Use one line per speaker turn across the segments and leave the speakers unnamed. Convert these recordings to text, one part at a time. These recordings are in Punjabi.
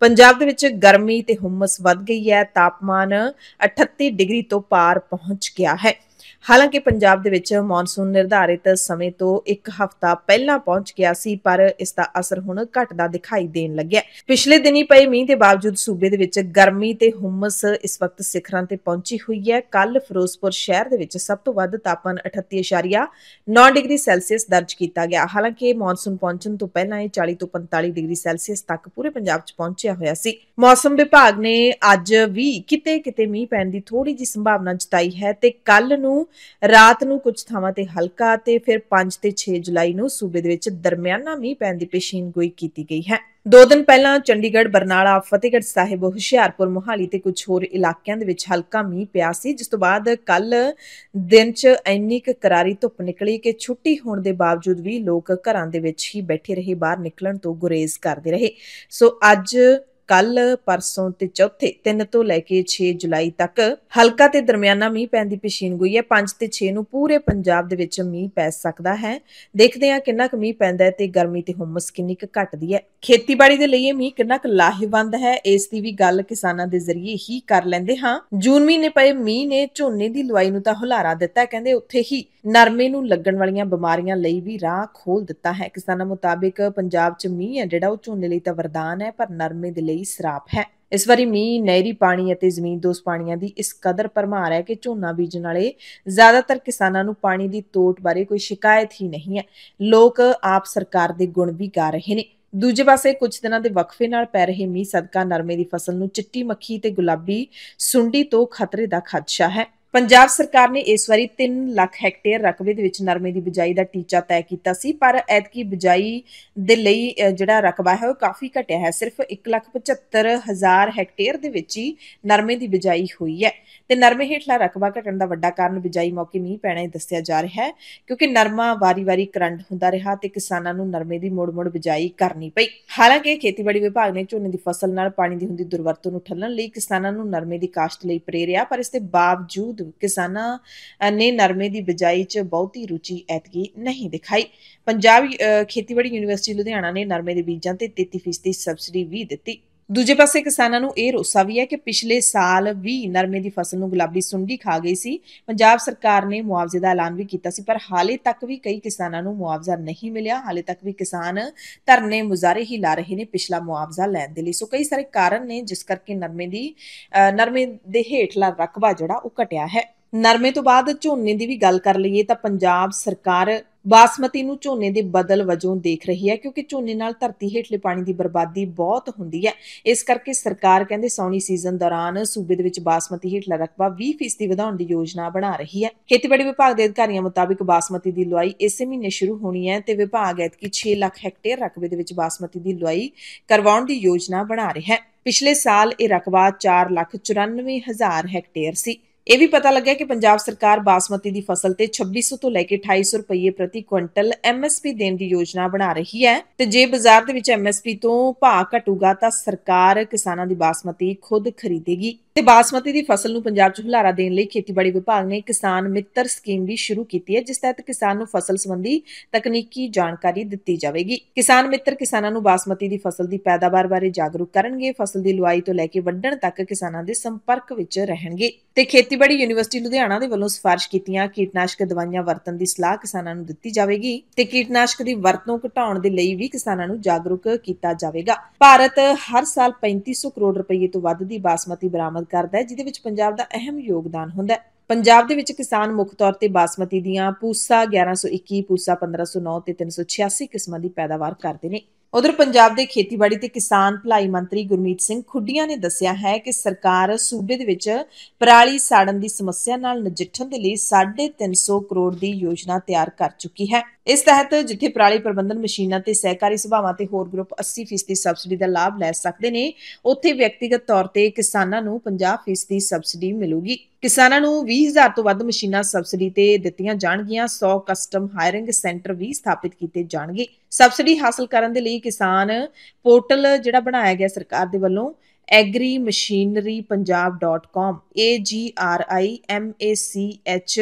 ਪੰਜਾਬ ਦੇ ਵਿੱਚ ਗਰਮੀ ਤੇ ਹੁਮਸ ਵੱਧ ਗਈ ਹੈ ਤਾਪਮਾਨ 38 ਡਿਗਰੀ ਤੋਂ ਪਾਰ ਪਹੁੰਚ ਗਿਆ ਹੈ ਹਾਲਾਂਕਿ ਪੰਜਾਬ ਦੇ ਵਿੱਚ ਮੌਨਸੂਨ ਨਿਰਧਾਰਿਤ ਸਮੇਂ ਤੋਂ ਇੱਕ ਹਫ਼ਤਾ ਪਹਿਲਾਂ ਪਹੁੰਚ ਗਿਆ ਸੀ ਪਰ ਇਸ ਦਾ ਅਸਰ ਹੁਣ ਘਟਦਾ ਦਿਖਾਈ ਦੇਣ ਲੱਗਿਆ ਪਿਛਲੇ ਦਿਨੀ ਪਏ ਮੀਂਹ ਦੇ ਬਾਵਜੂਦ ਸੂਬੇ ਦੇ ਵਿੱਚ ਗਰਮੀ ਤੇ ਹੁਮਸ ਇਸ ਵਕਤ ਸਿਖਰਾਂ ਤੇ ਪਹੁੰਚੀ ਹੋਈ ਹੈ ਕੱਲ ਫਿਰੋਜ਼ਪੁਰ ਸ਼ਹਿਰ ਦੇ ਵਿੱਚ ਸਭ ਤੋਂ ਵੱਧ ਤਾਪਮਾਨ 38.9 ਡਿਗਰੀ ਸੈਲਸੀਅਸ ਦਰਜ ਕੀਤਾ ਗਿਆ ਹਾਲਾਂਕਿ ਮੌਨਸੂਨ ਪਹੁੰਚਣ ਤੋਂ ਪਹਿਲਾਂ ਇਹ 40 ਤੋਂ 45 ਡਿਗਰੀ ਸੈਲਸੀਅਸ ਤੱਕ ਪੂਰੇ ਪੰਜਾਬ 'ਚ ਪਹੁੰਚਿਆ ਹੋਇਆ ਸੀ ਮੌਸਮ ਵਿਭਾਗ ਨੇ ਅੱਜ ਵੀ ਕਿਤੇ ਕਿਤੇ ਮੀਂਹ ਪੈਣ ਦੀ ਥੋੜੀ ਜਿਹੀ ਸੰਭਾਵਨਾ ਜਤਾਈ ਹੈ ਤੇ ਕੱਲ ਨੂੰ ਰਾਤ ਨੂੰ ਕੁਝ ਥਾਵਾਂ ਤੇ ਹਲਕਾ ਤੇ ਫਿਰ 5 ਤੇ 6 ਜੁਲਾਈ ਨੂੰ ਸੂਬੇ ਦੇ ਵਿੱਚ ਦਰਮਿਆਨਾ ਮੀਂਹ ਪੈਣ ਦੀ ਪੇਸ਼ੀਨਗੋਈ ਕੀਤੀ ਗਈ ਹੈ ਦੋ ਦਿਨ ਪਹਿਲਾਂ ਚੰਡੀਗੜ੍ਹ ਬਰਨਾਲਾ ਫਤਿਹਗੜ੍ਹ ਸਾਹਿਬ ਹੁਸ਼ਿਆਰਪੁਰ ਮੋਹਾਲੀ ਤੇ ਕੁਝ ਹੋਰ ਇਲਾਕਿਆਂ ਦੇ ਵਿੱਚ ਹਲਕਾ ਮੀਂਹ ਪਿਆ ਸੀ ਜਿਸ ਤੋਂ ਬਾਅਦ ਕੱਲ ਦਿਨ 'ਚ ਇੰਨੀ ਕੁ ਕਰਾਰੀ ਧੁੱਪ ਨਿਕਲੀ ਕਿ ਛੁੱਟੀ ਹੋਣ ਦੇ ਬਾਵਜੂਦ ਵੀ ਲੋਕ ਘਰਾਂ ਦੇ ਵਿੱਚ ਹੀ ਬੈਠੇ ਰਹੇ ਬਾਹਰ ਨਿਕਲਣ ਤੋਂ ਗੁਰੇਜ਼ ਕਰਦੇ ਰਹੇ ਸੋ ਅੱਜ ਕੱਲ ਪਰਸੋਂ ਤੇ ਚੌਥੇ 3 ਤੋਂ ਲੈ ਕੇ 6 ਜੁਲਾਈ ਤੱਕ ਹਲਕਾ ਤੇ ਦਰਮਿਆਨਾ ਮੀਂਹ ਪੈਣ ਦੀ ਪੇਸ਼ੀਨਗੋਈ ਹੈ 5 ਤੇ 6 ਨੂੰ ਪੂਰੇ ਪੰਜਾਬ ਦੇ ਵਿੱਚ ਮੀਂਹ ਪੈ ਸਕਦਾ ਹੈ ਦੇਖਦੇ ਹਾਂ ਕਿੰਨਾ ਕੁ ਮੀਂਹ ਪੈਂਦਾ ਹੈ ਤੇ ਗਰਮੀ ਤੇ ਹਮਸ ਕਿੰਨੀ ਕੁ ਘਟਦੀ ਹੈ ਖੇਤੀਬਾੜੀ ਦੇ ਲਈ ਇਹ ਮੀਂਹ ਕਿੰਨਾ ਕੁ ਲਾਹੇਵੰਦ ਹੈ ਇਸ ਦੀ ਵੀ ਗੱਲ ਕਿਸਾਨਾਂ ਦੇ ਜ਼ਰੀਏ ਹੀ ਕਰ ਲੈਂਦੇ ਹਾਂ ਜੂਨ ਮਹੀਨੇ ਪਏ ਮੀਂਹ ਨੇ ਝੋਨੇ ਦੀ ਲਵਾਈ ਨੂੰ ਤਾਂ ਹੁਲਾਰਾ ਦਿੱਤਾ ਕਹਿੰਦੇ ਉੱਥੇ ਹੀ ਨਰਮੇ ਨੂੰ ਲੱਗਣ ਵਾਲੀਆਂ ਬਿਮਾਰੀਆਂ ਲਈ ਵੀ ਰਾਹ ਖੋਲ ਦਿੱਤਾ ਹੈ ਕਿਸਾਨਾਂ ਮੁਤਾਬਿਕ ਪੰਜਾਬ 'ਚ ਮੀਂਹ ਹੈ ਜਿਹੜਾ ਉਹ ਝੋਨੇ ਲਈ ਤਾਂ ਵਰਦਾਨ ਹੈ ਪਰ ਨਰਮੇ ਦੇ ਲਈ ਲਈ ਸਰਾਪ ਹੈ ਇਸ ਵਾਰੀ ਮੀਂਹ ਨਹਿਰੀ ਪਾਣੀ ਅਤੇ ਜ਼ਮੀਨ ਦੋਸ ਪਾਣੀਆਂ ਦੀ ਇਸ ਕਦਰ ਪਰਮਾਰ ਹੈ ਕਿ ਝੋਨਾ ਬੀਜਣ ਵਾਲੇ ਜ਼ਿਆਦਾਤਰ ਕਿਸਾਨਾਂ ਨੂੰ ਪਾਣੀ ਦੀ ਤੋਟ ਬਾਰੇ ਕੋਈ ਸ਼ਿਕਾਇਤ ਹੀ ਨਹੀਂ ਹੈ ਲੋਕ ਆਪ ਸਰਕਾਰ ਦੇ ਗੁਣ ਵੀ ਗਾ ਰਹੇ ਨੇ ਦੂਜੇ ਪਾਸੇ ਕੁਝ ਦਿਨਾਂ ਦੇ ਵਕਫੇ ਨਾਲ ਪੈ ਰਹੇ ਮੀਂਹ ਸਦਕਾ ਨਰਮੇ ਦੀ ਫਸਲ ਨੂੰ ਚਿੱਟੀ ਮੱਖੀ ਤੇ ਗੁਲਾਬੀ ਸੁੰਡੀ ਤੋਂ ਖਤਰੇ ਦਾ ਖਦਸ਼ਾ ਹੈ ਪੰਜਾਬ ਸਰਕਾਰ ਨੇ ਇਸ ਵਾਰੀ 3 ਲੱਖ ਹੈਕਟੇਅਰ ਰਕਬੇ ਦੇ ਵਿੱਚ ਨਰਮੇ ਦੀ ਬਿਜਾਈ ਦਾ ਟੀਚਾ ਤੈਅ ਕੀਤਾ ਸੀ ਪਰ ਐਤਕੀ ਬਿਜਾਈ ਦੇ ਲਈ ਜਿਹੜਾ ਰਕਬਾ ਹੈ ਉਹ ਕਾਫੀ ਘਟਿਆ ਹੈ ਸਿਰਫ 175000 ਹੈਕਟੇਅਰ ਦੇ ਵਿੱਚ ਹੀ ਨਰਮੇ ਦੀ ਬਿਜਾਈ ਹੋਈ ਹੈ ਤੇ ਨਰਮੇ ਹੇਠਲਾ ਰਕਬਾ ਘਟਣ ਦਾ ਵੱਡਾ ਕਾਰਨ ਬਿਜਾਈ ਮੌਕੇ ਮੀਂਹ ਪੈਣਾ ਹੀ ਦੱਸਿਆ ਜਾ ਰਿਹਾ ਹੈ ਕਿਉਂਕਿ ਨਰਮਾ ਵਾਰੀ-ਵਾਰੀ ਕਰੰਟ ਹੁੰਦਾ ਰਿਹਾ ਤੇ ਕਿਸਾਨਾਂ ਨੂੰ ਨਰਮੇ ਦੀ ਮੋੜ-ਮੋੜ ਬਿਜਾਈ ਕਰਨੀ ਪਈ ਹਾਲਾਂਕਿ ਖੇਤੀਬਾੜੀ ਵਿਭਾਗ ਨੇ ਝੋਨੇ ਦੀ ਫਸਲ ਨਾਲ ਪਾਣੀ ਦੀ ਹੁੰਦੀ ਦੁਰਵਰਤੋਂ ਨੂੰ ਠੱਲਣ ਲਈ ਕਿਸਾਨਾਂ ਨੂੰ ਨਰਮੇ ਦੀ ਕਾਸ਼ਤ ਲਈ ਪ੍ਰੇਰਿਆ ਪਰ ਇਸ ਦੇ ਬਾਵਜੂਦ ਕਿਸਾਨਾਂ ਨੇ ਨਰਮੇ ਦੀ ਬਿਜਾਈ 'ਚ ਬਹੁਤੀ ਰੁਚੀ ਐਤਕੀ ਨਹੀਂ ਦਿਖਾਈ ਪੰਜਾਬ ਖੇਤੀਬਾੜੀ ਯੂਨੀਵਰਸਿਟੀ ਲੁਧਿਆਣਾ ਨੇ ਨਰਮੇ ਦੇ ਬੀਜਾਂ ਤੇ 33% ਸਬਸਿਡੀ ਵੀ ਦਿੱਤੀ ਦੂਜੇ ਪਾਸੇ ਕਿਸਾਨਾਂ ਨੂੰ ਇਹ ਰੋਸਾ ਵੀ ਹੈ ਕਿ ਪਿਛਲੇ ਸਾਲ ਵੀ ਨਰਮੇ ਦੀ ਫਸਲ ਨੂੰ ਗੁਲਾਬੀ ਸੁੰਡੀ ਖਾ ਗਈ ਸੀ ਪੰਜਾਬ ਸਰਕਾਰ ਨੇ ਮੁਆਵਜ਼ੇ ਦਾ ਐਲਾਨ ਵੀ ਕੀਤਾ ਸੀ ਪਰ ਹਾਲੇ ਤੱਕ ਵੀ ਕਈ ਕਿਸਾਨਾਂ ਨੂੰ ਮੁਆਵਜ਼ਾ ਨਹੀਂ ਮਿਲਿਆ ਹਾਲੇ ਤੱਕ ਵੀ ਕਿਸਾਨ ਧਰਨੇ ਮੁਜ਼ਾਰੇ ਹੀ ਲਾ ਰਹੇ ਨੇ ਪਿਛਲਾ ਮੁਆਵਜ਼ਾ ਲੈਣ ਦੇ ਲਈ ਸੋ ਕਈ ਸਾਰੇ ਕਾਰਨ ਨੇ ਜਿਸ ਕਰਕੇ ਨਰਮੇ ਦੀ ਨਰਮੇ ਦੇ ਹੇਠਲਾ ਰਕਬਾ ਜਿਹੜਾ ਉਹ ਘਟਿਆ ਹੈ ਨਰਮੇ ਤੋਂ ਬਾਅਦ ਝੋਨੇ ਦੀ ਵੀ ਗੱਲ ਕਰ ਲਈਏ ਤਾਂ ਪੰਜਾਬ ਸਰਕਾਰ ਬਾਸਮਤੀ ਨੂੰ ਝੋਨੇ ਦੇ ਬਦਲ ਵਜੋਂ ਦੇਖ ਰਹੀ ਹੈ ਕਿਉਂਕਿ ਝੋਨੇ ਨਾਲ ਧਰਤੀ ਹੇਠਲੇ ਪਾਣੀ ਦੀ ਬਰਬਾਦੀ ਬਹੁਤ ਹੁੰਦੀ ਹੈ ਇਸ ਕਰਕੇ ਸਰਕਾਰ ਕਹਿੰਦੇ ਸੌਣੀ ਸੀਜ਼ਨ ਦੌਰਾਨ ਸੂਬੇ ਦੇ ਵਿੱਚ ਬਾਸਮਤੀ ਹੇਠਲਾ ਰਕਬਾ 20% ਵਧਾਉਣ ਦੀ ਯੋਜਨਾ ਬਣਾ ਰਹੀ ਹੈ ਖੇਤੀਬਾੜੀ ਵਿਭਾਗ ਦੇ ਅਧਿਕਾਰੀਆਂ ਮੁਤਾਬਕ ਬਾਸਮਤੀ ਦੀ ਲੁਆਈ ਇਸੇ ਮਹੀਨੇ ਸ਼ੁਰੂ ਹੋਣੀ ਹੈ ਤੇ ਵਿਭਾਗ ਕਿ 6 ਲੱਖ ਹੈਕਟੇਅਰ ਰਕਬੇ ਦੇ ਵਿੱਚ ਬਾਸਮਤੀ ਦੀ ਲੁਆਈ ਕਰਵਾਉਣ ਦੀ ਯੋਜਨਾ ਬਣਾ ਰਿਹਾ ਹੈ ਪਿਛਲੇ ਸਾਲ ਇਹ ਰਕਬਾ 4 ਲੱਖ 94 ਹਜ਼ਾਰ ਹੈਕਟੇਅਰ ਸੀ ਇਹ ਵੀ ਪਤਾ ਲੱਗਿਆ ਕਿ ਪੰਜਾਬ ਸਰਕਾਰ ਬਾਸਮਤੀ ਦੀ ਫਸਲ ਤੇ 2600 ਤੋਂ ਲੈ ਕੇ 2800 ਰੁਪਏ ਪ੍ਰਤੀ ਕੁਇੰਟਲ ਐਮਐਸਪੀ ਦੇਣ ਦੀ ਯੋਜਨਾ ਬਣਾ ਰਹੀ ਹੈ ਤੇ ਜੇ ਬਾਜ਼ਾਰ ਦੇ ਵਿੱਚ ਐਮਐਸਪੀ ਤੋਂ ਭਾਅ ਘਟੂਗਾ ਤਾਂ ਸਰਕਾਰ ਕਿਸਾਨਾਂ ਦੀ ਬਾਸਮਤੀ ਖੁਦ ਖਰੀਦੇਗੀ ਤੇ ਬਾਸਮਤੀ ਦੀ ਫਸਲ ਨੂੰ ਪੰਜਾਬ 'ਚ ਹੁਲਾਰਾ ਦੇਣ ਲਈ ਖੇਤੀਬਾੜੀ ਵਿਭਾਗ ਨੇ ਕਿਸਾਨ ਮਿੱਤਰ ਸਕੀਮ ਵੀ ਸ਼ੁਰੂ ਕੀਤੀ ਹੈ ਜਿਸ ਤਹਿਤ ਕਿਸਾਨ ਨੂੰ ਫਸਲ ਸੰਬੰਧੀ ਤਕਨੀਕੀ ਜਾਣਕਾਰੀ ਦਿੱਤੀ ਜਾਵੇਗੀ ਕਿਸਾਨ ਮਿੱਤਰ ਕਿਸਾਨਾਂ ਨੂੰ ਬਾਸਮਤੀ ਦੀ ਫਸਲ ਦੀ ਪੈਦਾਵਾਰ ਬਾਰੇ ਜਾਗਰੂਕ ਕਰਨਗੇ ਫਸਲ ਦੀ ਲੁਆਈ ਤੋਂ ਲੈ ਕੇ ਵੰਡਣ ਤੱਕ ਕਿਸਾਨਾਂ ਦੇ ਸੰਪਰਕ ਵਿੱਚ ਰਹਿਣਗੇ ਤੇ ਖੇਤੀਬਾੜੀ ਯੂਨੀਵਰਸਿਟੀ ਲੁਧਿਆਣਾ ਦੇ ਵੱਲੋਂ ਸਿਫਾਰਿਸ਼ ਕੀਤੀਆਂ ਕੀਟਨਾਸ਼ਕ ਦਵਾਈਆਂ ਵਰਤਣ ਦੀ ਸਲਾਹ ਕਿਸਾਨਾਂ ਨੂੰ ਦਿੱਤੀ ਜਾਵੇਗੀ ਤੇ ਕੀਟਨਾਸ਼ਕ ਦੀ ਵਰਤੋਂ ਘਟਾਉਣ ਦੇ ਲਈ ਵੀ ਕਿਸਾਨਾਂ ਨੂੰ ਜਾਗਰੂਕ ਕੀਤਾ ਜਾਵੇਗਾ ਭਾਰਤ ਹਰ ਸਾਲ 3500 ਕਰੋੜ ਰੁਪਏ ਤੋਂ ਵੱਧ ਦੀ ਬਾਸਮਤੀ ਬਰਾਮਦ ਕਰਦਾ ਹੈ ਜਿਹਦੇ ਵਿੱਚ ਪੰਜਾਬ ਦਾ ਅਹਿਮ ਯੋਗਦਾਨ ਹੁੰਦਾ ਹੈ ਪੰਜਾਬ ਦੇ ਵਿੱਚ ਕਿਸਾਨ ਮੁੱਖ ਤੌਰ ਤੇ ਬਾਸਮਤੀ ਦੀਆਂ ਪੂਸਾ 1121, ਪੂਸਾ 1509 ਤੇ 386 ਕਿਸਮਾਂ ਦੀ ਪੈਦਾਵਾਰ ਕਰਦੇ ਨੇ। ਉਧਰ ਪੰਜਾਬ ਦੇ ਖੇਤੀਬਾੜੀ ਤੇ ਕਿਸਾਨ ਭਲਾਈ ਮੰਤਰੀ ਗੁਰਮੀਤ ਸਿੰਘ ਖੁੱਡੀਆਂ ਨੇ ਦੱਸਿਆ ਹੈ ਕਿ ਸਰਕਾਰ ਸੂਬੇ ਦੇ ਵਿੱਚ ਪਰਾਲੀ ਸਾੜਨ ਦੀ ਸਮੱਸਿਆ ਨਾਲ ਨਜਿੱਠਣ ਦੇ ਲਈ 350 ਕਰੋੜ ਦੀ ਯੋਜਨਾ ਤਿਆਰ ਕਰ ਚੁੱਕੀ ਹੈ। ਇਸ ਤਹਿਤ ਜਿੱਥੇ ਪ੍ਰਾਲੀ ਪ੍ਰਬੰਧਨ ਮਸ਼ੀਨਾਂ ਤੇ ਸਹਿਕਾਰੀ ਸਭਾਵਾਂ ਤੇ ਹੋਰ ਗਰੁੱਪ 80% ਸਬਸਿਡੀ ਦਾ ਲਾਭ ਲੈ ਸਕਦੇ ਨੇ ਉੱਥੇ ਵਿਅਕਤੀਗਤ ਤੌਰ ਤੇ ਕਿਸਾਨਾਂ ਨੂੰ 50% ਸਬਸਿਡੀ ਮਿਲੂਗੀ ਕਿਸਾਨਾਂ ਨੂੰ 20000 ਤੋਂ ਵੱਧ ਮਸ਼ੀਨਾਂ ਸਬਸਿਡੀ ਤੇ ਦਿੱਤੀਆਂ ਜਾਣਗੀਆਂ 100 ਕਸਟਮ ਹਾਇਰਿੰਗ ਸੈਂਟਰ ਵੀ ਸਥਾਪਿਤ ਕੀਤੇ ਜਾਣਗੇ ਸਬਸਿਡੀ ਹਾਸਲ ਕਰਨ ਦੇ ਲਈ ਕਿਸਾਨ ਪੋਰਟਲ ਜਿਹੜਾ ਬਣਾਇਆ ਗਿਆ ਸਰਕਾਰ ਦੇ ਵੱਲੋਂ agrimachinerypunjab.com a g r i m a c h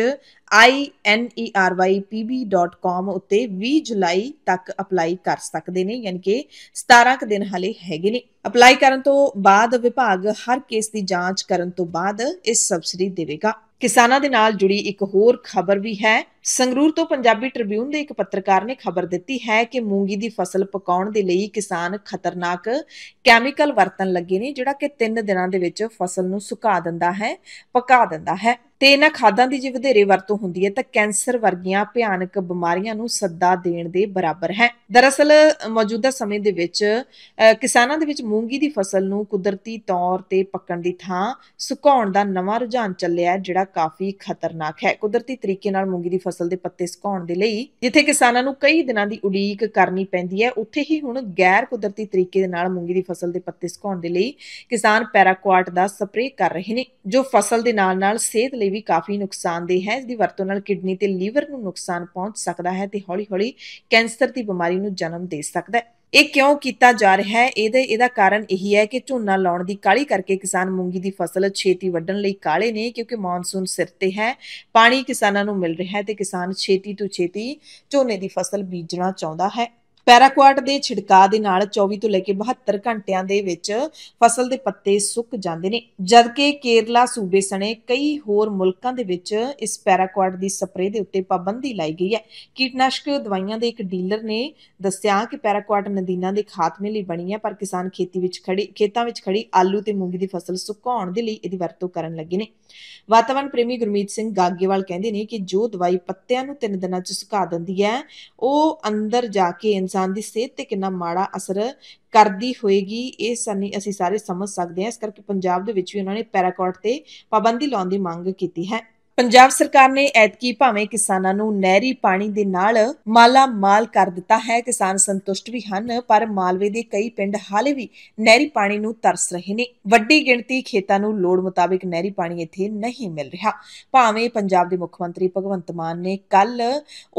i n e r y p b.com ਉੱਤੇ 20 ਜੁਲਾਈ ਤੱਕ ਅਪਲਾਈ ਕਰ ਸਕਦੇ ਨੇ ਯਾਨੀ ਕਿ 17 ਕ ਦਿਨ ਹਲੇ ਹੈਗੇ ਨੇ ਅਪਲਾਈ ਕਰਨ ਤੋਂ ਬਾਅਦ ਵਿਭਾਗ ਹਰ ਕੇਸ ਦੀ ਜਾਂਚ ਕਰਨ ਤੋਂ ਬਾਅਦ ਇਸ ਸਬਸਿਡੀ ਦੇਵੇਗਾ ਕਿਸਾਨਾਂ ਦੇ ਨਾਲ ਜੁੜੀ ਇੱਕ ਹੋਰ ਖਬਰ ਵੀ ਹੈ ਸੰਗਰੂਰ ਤੋਂ ਪੰਜਾਬੀ ਟ੍ਰਿਬਿਊਨ ਦੇ ਇੱਕ ਪੱਤਰਕਾਰ ਨੇ ਖਬਰ ਦਿੱਤੀ ਹੈ ਕਿ ਮੂੰਗੀ ਦੀ ਫਸਲ ਪਕਾਉਣ ਦੇ ਲਈ ਕਿਸਾਨ ਖਤਰਨਾਕ ਕੈਮੀਕਲ ਵਰਤਣ ਲੱਗੇ ਨੇ ਜਿਹੜਾ ਕਿ 3 ਦਿਨਾਂ ਦੇ ਵਿੱਚ ਫਸਲ ਨੂੰ ਸੁਕਾ ਦਿੰਦਾ ਹੈ ਪਕਾ ਦਿੰਦਾ ਹੈ ਤੇ ਇਹਨਾਂ ਖਾਦਾਂ ਦੀ ਜੇ ਵਧੇਰੇ ਵਰਤੋਂ ਹੁੰਦੀ ਹੈ ਤਾਂ ਕੈਂਸਰ ਵਰਗੀਆਂ ਭਿਆਨਕ ਬਿਮਾਰੀਆਂ ਨੂੰ ਸੱਦਾ ਦੇਣ ਦੇ ਬਰਾਬਰ ਹੈ ਦਰਅਸਲ ਮੌਜੂਦਾ ਸਮੇਂ ਦੇ ਵਿੱਚ ਕਿਸਾਨਾਂ ਦੇ ਵਿੱਚ ਮੂੰਗੀ ਦੀ ਫਸਲ ਨੂੰ ਕੁਦਰਤੀ ਤੌਰ ਤੇ ਪੱਕਣ ਦੀ ਥਾਂ ਸੁਕਾਉਣ ਦਾ ਨਵਾਂ ਰੁਝਾਨ ਚੱਲਿਆ ਹੈ ਜਿਹੜਾ ਕਾਫੀ ਖਤਰਨਾਕ ਹੈ ਕੁਦਰਤੀ ਤਰੀਕੇ ਨਾਲ ਮੂੰਗੀ ਦੀ ਫਸਲ ਦੇ ਪੱਤੇ ਸੁਕਾਉਣ ਦੇ ਲਈ ਜਿੱਥੇ ਕਿਸਾਨਾਂ ਨੂੰ ਕਈ ਦਿਨਾਂ ਦੀ ਉਡੀਕ ਕਰਨੀ ਪੈਂਦੀ ਹੈ ਉੱਥੇ ਹੀ ਹੁਣ ਗੈਰ ਕੁਦਰਤੀ ਤਰੀਕੇ ਦੇ ਨਾਲ ਮੂੰਗੀ ਦੀ ਫਸਲ ਦੇ ਪੱਤੇ ਸੁਕਾਉਣ ਦੇ ਲਈ ਕਿਸਾਨ ਪੈਰਾਕੁਆਟ ਦਾ ਸਪਰੇਅ ਕਰ ਰਹੇ ਨੇ ਜੋ ਫਸਲ ਦੇ ਨਾਲ ਨਾਲ ਸਿਹਤ ਲਈ ਵੀ ਕਾਫੀ ਨੁਕਸਾਨਦੇਹ ਹੈ ਇਸ ਦੀ ਵਰਤੋਂ ਨਾਲ ਕਿਡਨੀ ਤੇ ਲੀਵਰ ਨੂੰ ਨੁਕਸਾਨ ਪਹੁੰਚ ਸਕਦਾ ਹੈ ਤੇ ਹੌਲੀ-ਹੌਲੀ ਕੈਂਸਰ ਦੀ ਬਿਮਾਰੀ ਨੂੰ ਜਨਮ ਦੇ ਸਕਦਾ ਹੈ ਇਹ ਕਿਉਂ ਕੀਤਾ ਜਾ ਰਿਹਾ ਹੈ ਇਹਦੇ ਇਹਦਾ ਕਾਰਨ ਇਹੀ ਹੈ ਕਿ ਝੋਨਾ ਲਾਉਣ ਦੀ ਕਾਲੀ ਕਰਕੇ ਕਿਸਾਨ ਮੂੰਗੀ ਦੀ ਫਸਲ ਛੇਤੀ ਵੱਢਣ ਲਈ ਕਾਲੇ ਨੇ ਕਿਉਂਕਿ ਮੌਨਸੂਨ ਸਿਰ ਤੇ ਹੈ ਪਾਣੀ ਕਿਸਾਨਾਂ ਨੂੰ ਮਿਲ ਰਿਹਾ ਹੈ ਤੇ ਕਿਸਾਨ ਛੇਤੀ ਤੋਂ ਛੇਤੀ ਝੋਨੇ ਦੀ ਫਸਲ ਬੀਜਣਾ ਚਾਹੁੰਦਾ ਹੈ ਪੈਰਾਕੁਆਟ ਦੇ ਛਿੜਕਾ ਦੇ ਨਾਲ 24 ਤੋਂ ਲੈ ਕੇ 72 ਘੰਟਿਆਂ ਦੇ ਵਿੱਚ ਫਸਲ ਦੇ ਪੱਤੇ ਸੁੱਕ ਜਾਂਦੇ ਨੇ ਜਦਕਿ ਕੇਰਲਾ ਸੂਬੇ ਸਣੇ ਕਈ ਹੋਰ ਮੁਲਕਾਂ ਦੇ ਵਿੱਚ ਇਸ ਪੈਰਾਕੁਆਟ ਦੀ ਸਪਰੇਅ ਦੇ ਉੱਤੇ ਪਾਬੰਦੀ ਲਾਈ ਗਈ ਹੈ ਕੀਟਨਾਸ਼ਕ ਦਵਾਈਆਂ ਦੇ ਇੱਕ ਡੀਲਰ ਨੇ ਦੱਸਿਆ ਕਿ ਪੈਰਾਕੁਆਟ ਨਦੀਨਾਂ ਦੇ ਖਾਤਮੇ ਲਈ ਬਣੀ ਹੈ ਪਰ ਕਿਸਾਨ ਖੇਤੀ ਵਿੱਚ ਖੜੀ ਖੇਤਾਂ ਵਿੱਚ ਖੜੀ ਆਲੂ ਤੇ ਮੂੰਗੀ ਦੀ ਫਸਲ ਸੁਕਾਉਣ ਦੇ ਲਈ ਇਹਦੀ ਵਰਤੋਂ ਕਰਨ ਲੱਗੇ ਨੇ ਵਾਤਾਵਰਣ ਪ੍ਰੇਮੀ ਗੁਰਮੀਤ ਸਿੰਘ ਗਾਗੇਵਾਲ ਕਹਿੰਦੇ ਨੇ ਕਿ ਜੋ ਦਵਾਈ ਪੱਤਿਆਂ ਨੂੰ ਤਿੰਨ ਦਿਨਾਂ 'ਚ ਸੁਕਾ ਦਿੰਦੀ ਹੈ ਉਹ ਅੰਦਰ ਜਾ ਕੇ ਇਨਸਾਨ ਦੀ ਸਿਹਤ ਤੇ ਕਿੰਨਾ ਮਾੜਾ ਅਸਰ ਕਰਦੀ ਹੋਏਗੀ ਇਹ ਸਾਨੂੰ ਅਸੀਂ ਸਾਰੇ ਸਮਝ ਸਕਦੇ ਹਾਂ ਇਸ ਕਰਕੇ ਪੰਜਾਬ ਦੇ ਵਿੱਚ ਵੀ ਉਹਨਾਂ ਨੇ ਪੈਰਾਕਾਟ ਤੇ ਪਾਬੰਦੀ ਲਾਉਣ ਦੀ ਮੰਗ ਕੀਤੀ ਹੈ ਪੰਜਾਬ ਸਰਕਾਰ ਨੇ ਐਤਕੀ ਭਾਵੇਂ ਕਿਸਾਨਾਂ ਨੂੰ ਨਹਿਰੀ ਪਾਣੀ ਦੇ ਨਾਲ ਮਾਲਾ ਮਾਲ ਕਰ ਦਿੱਤਾ ਹੈ ਕਿਸਾਨ ਸੰਤੁਸ਼ਟ ਵੀ ਹਨ ਪਰ ਮਾਲਵੇ ਦੇ ਕਈ ਪਿੰਡ ਹਾਲੇ ਵੀ ਨਹਿਰੀ ਪਾਣੀ ਨੂੰ ਤਰਸ ਰਹੇ ਨੇ ਵੱਡੀ ਗਿਣਤੀ ਖੇਤਾਂ ਨੂੰ ਲੋੜ ਮੁਤਾਬਕ ਨਹਿਰੀ ਪਾਣੀ ਇੱਥੇ ਨਹੀਂ ਮਿਲ ਰਿਹਾ ਭਾਵੇਂ ਪੰਜਾਬ ਦੇ ਮੁੱਖ ਮੰਤਰੀ ਭਗਵੰਤ ਮਾਨ ਨੇ ਕੱਲ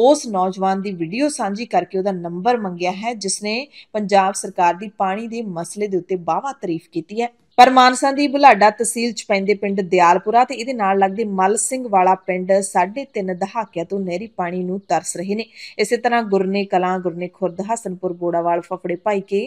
ਉਸ ਨੌਜਵਾਨ ਦੀ ਵੀਡੀਓ ਸਾਂਝੀ ਕਰਕੇ ਉਹਦਾ ਨੰਬਰ ਮੰਗਿਆ ਹੈ ਜਿਸ ਨੇ ਪੰਜਾਬ ਸਰਕਾਰ ਦੀ ਪਾਣੀ ਦੇ ਮਸਲੇ ਦੇ ਉੱਤੇ ਬਾਵਾ ਤਾਰੀਫ ਕੀਤੀ ਹੈ ਪਰ ਮਾਨਸਾ ਦੀ ਬੁਲਾਡਾ ਤਹਿਸੀਲ ਚ ਪੈਂਦੇ ਪਿੰਡ ਦਿਆਲਪੁਰਾ ਤੇ ਇਹਦੇ ਨਾਲ ਲੱਗਦੇ ਮਲ ਸਿੰਘ ਵਾਲਾ ਪਿੰਡ 3.5 ਦਹਾਕਿਆਂ ਤੋਂ ਨਹਿਰੀ ਪਾਣੀ ਨੂੰ ਤਰਸ ਰਹੇ ਨੇ ਇਸੇ ਤਰ੍ਹਾਂ ਗੁਰਨੇ ਕਲਾਂ ਗੁਰਨੇ ਖੁਰਦ ਹਸਨਪੁਰ ਬੋੜਾਵਾਲ ਫਫੜੇ ਭਾਈਕੇ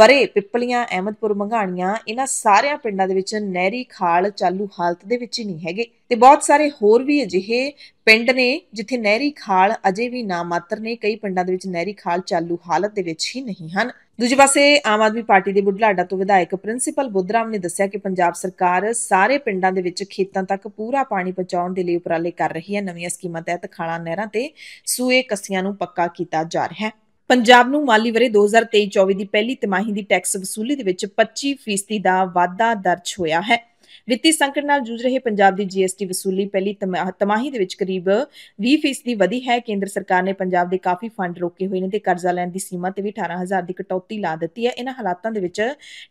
ਵਰੇ ਪਿੱਪਲੀਆਂ ਅਹਿਮਦਪੁਰ ਮੰਗਾਣੀਆਂ ਇਹਨਾਂ ਸਾਰਿਆਂ ਪਿੰਡਾਂ ਦੇ ਵਿੱਚ ਨਹਿਰੀ ਖਾਲ ਚਾਲੂ ਹਾਲਤ ਦੇ ਵਿੱਚ ਹੀ ਨਹੀਂ ਹੈਗੇ ਤੇ ਬਹੁਤ ਸਾਰੇ ਹੋਰ ਵੀ ਅਜਿਹੇ ਪਿੰਡ ਨੇ ਜਿੱਥੇ ਨਹਿਰੀ ਖਾਲ ਅਜੇ ਵੀ ਨਾ ਮਾਤਰ ਨੇ ਕਈ ਪਿੰਡਾਂ ਦੇ ਵਿੱਚ ਨਹਿਰੀ ਖਾਲ ਚਾਲੂ ਹਾਲਤ ਦੇ ਵਿੱਚ ਹੀ ਨਹੀਂ ਹਨ ਦੂਜੇ ਪਾਸੇ ਆਮ ਆਦਮੀ ਪਾਰਟੀ ਦੇ ਬੁੱਢਲਾਡਾ ਤੋਂ ਵਿਧਾਇਕ ਪ੍ਰਿੰਸੀਪਲ ਬੁੱਧਰਾਮ ਨੇ ਦੱਸਿਆ ਕਿ ਪੰਜਾਬ ਸਰਕਾਰ ਸਾਰੇ ਪਿੰਡਾਂ ਦੇ ਵਿੱਚ ਖੇਤਾਂ ਤੱਕ ਪੂਰਾ ਪਾਣੀ ਪਹੁੰਚਾਉਣ ਦੇ ਲਈ ਉਪਰਾਲੇ ਕਰ ਰਹੀ ਹੈ ਨਵੀਆਂ ਸਕੀਮਾਂ ਤਹਿਤ ਖਾਲਾ ਨਹਿਰਾਂ ਤੇ ਸੂਏ ਕਸੀਆਂ ਨੂੰ ਪੱਕਾ ਕੀਤਾ ਜਾ ਰਿਹਾ ਹੈ ਪੰਜਾਬ ਨੂੰ ਮਾਲੀ ਵਰੇ 2023-24 ਦੀ ਪਹਿਲੀ ਤਿਮਾਹੀ ਦੀ ਟੈਕਸ ਵਸੂਲੀ ਦੇ ਵਿੱਚ 25% ਦਾ ਵਾਧਾ ਦਰਜ ਹੋਇਆ ਹੈ ਵਿੱਤੀ ਸੰਕਟ ਨਾਲ ਜੂਝ ਰਹੇ ਪੰਜਾਬ ਦੀ ਜੀਐਸਟੀ ਵਸੂਲੀ ਪਹਿਲੀ ਤਮਾਹੀ ਦੇ ਵਿੱਚ ਕਰੀਬ 20% ਦੀ ਵਧੀ ਹੈ ਕੇਂਦਰ ਸਰਕਾਰ ਨੇ ਪੰਜਾਬ ਦੇ ਕਾਫੀ ਫੰਡ ਰੋਕੇ ਹੋਏ ਨੇ ਤੇ ਕਰਜ਼ਾ ਲੈਣ ਦੀ ਸੀਮਾ ਤੇ ਵੀ 18000 ਦੀ ਕਟੌਤੀ ਲਾ ਦਿੱਤੀ ਹੈ ਇਹਨਾਂ ਹਾਲਾਤਾਂ ਦੇ ਵਿੱਚ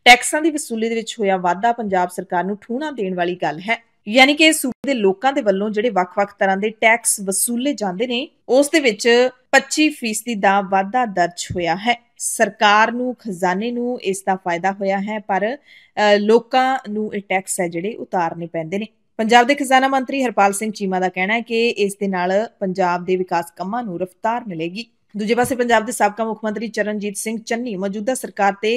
ਟੈਕਸਾਂ ਦੀ ਵਸੂਲੀ ਦੇ ਵਿੱਚ ਹੋਇਆ ਵਾਧਾ ਪੰਜਾਬ ਸਰਕਾਰ ਨੂੰ ਠੂਣਾ ਦੇਣ ਵਾਲੀ ਗੱਲ ਹੈ ਯਾਨੀ ਕਿ ਸੂਬੇ ਦੇ ਲੋਕਾਂ ਦੇ ਵੱਲੋਂ ਜਿਹੜੇ ਵੱਖ-ਵੱਖ ਤਰ੍ਹਾਂ ਦੇ ਟੈਕਸ ਵਸੂਲੇ ਜਾਂਦੇ ਨੇ ਉਸ ਦੇ ਵਿੱਚ 25% ਦਾ ਵਾਧਾ ਦਰਜ ਹੋਇਆ ਹੈ ਸਰਕਾਰ ਨੂੰ ਖਜ਼ਾਨੇ ਨੂੰ ਇਸ ਦਾ ਫਾਇਦਾ ਹੋਇਆ ਹੈ ਪਰ ਲੋਕਾਂ ਨੂੰ ਇਹ ਟੈਕਸ ਹੈ ਜਿਹੜੇ ਉਤਾਰਨੇ ਪੈਂਦੇ ਨੇ ਪੰਜਾਬ ਦੇ ਖਜ਼ਾਨਾ ਮੰਤਰੀ ਹਰਪਾਲ ਸਿੰਘ ਚੀਮਾ ਦਾ ਕਹਿਣਾ ਹੈ ਕਿ ਇਸ ਦੇ ਨਾਲ ਪੰਜਾਬ ਦੇ ਵਿਕਾਸ ਕੰਮਾਂ ਨੂੰ ਰਫ਼ਤਾਰ ਮਿਲੇਗੀ ਦੂਜੇ ਪਾਸੇ ਪੰਜਾਬ ਦੇ ਸਾਬਕਾ ਮੁੱਖ ਮੰਤਰੀ ਚਰਨਜੀਤ ਸਿੰਘ ਚੰਨੀ ਮੌਜੂਦਾ ਸਰਕਾਰ ਤੇ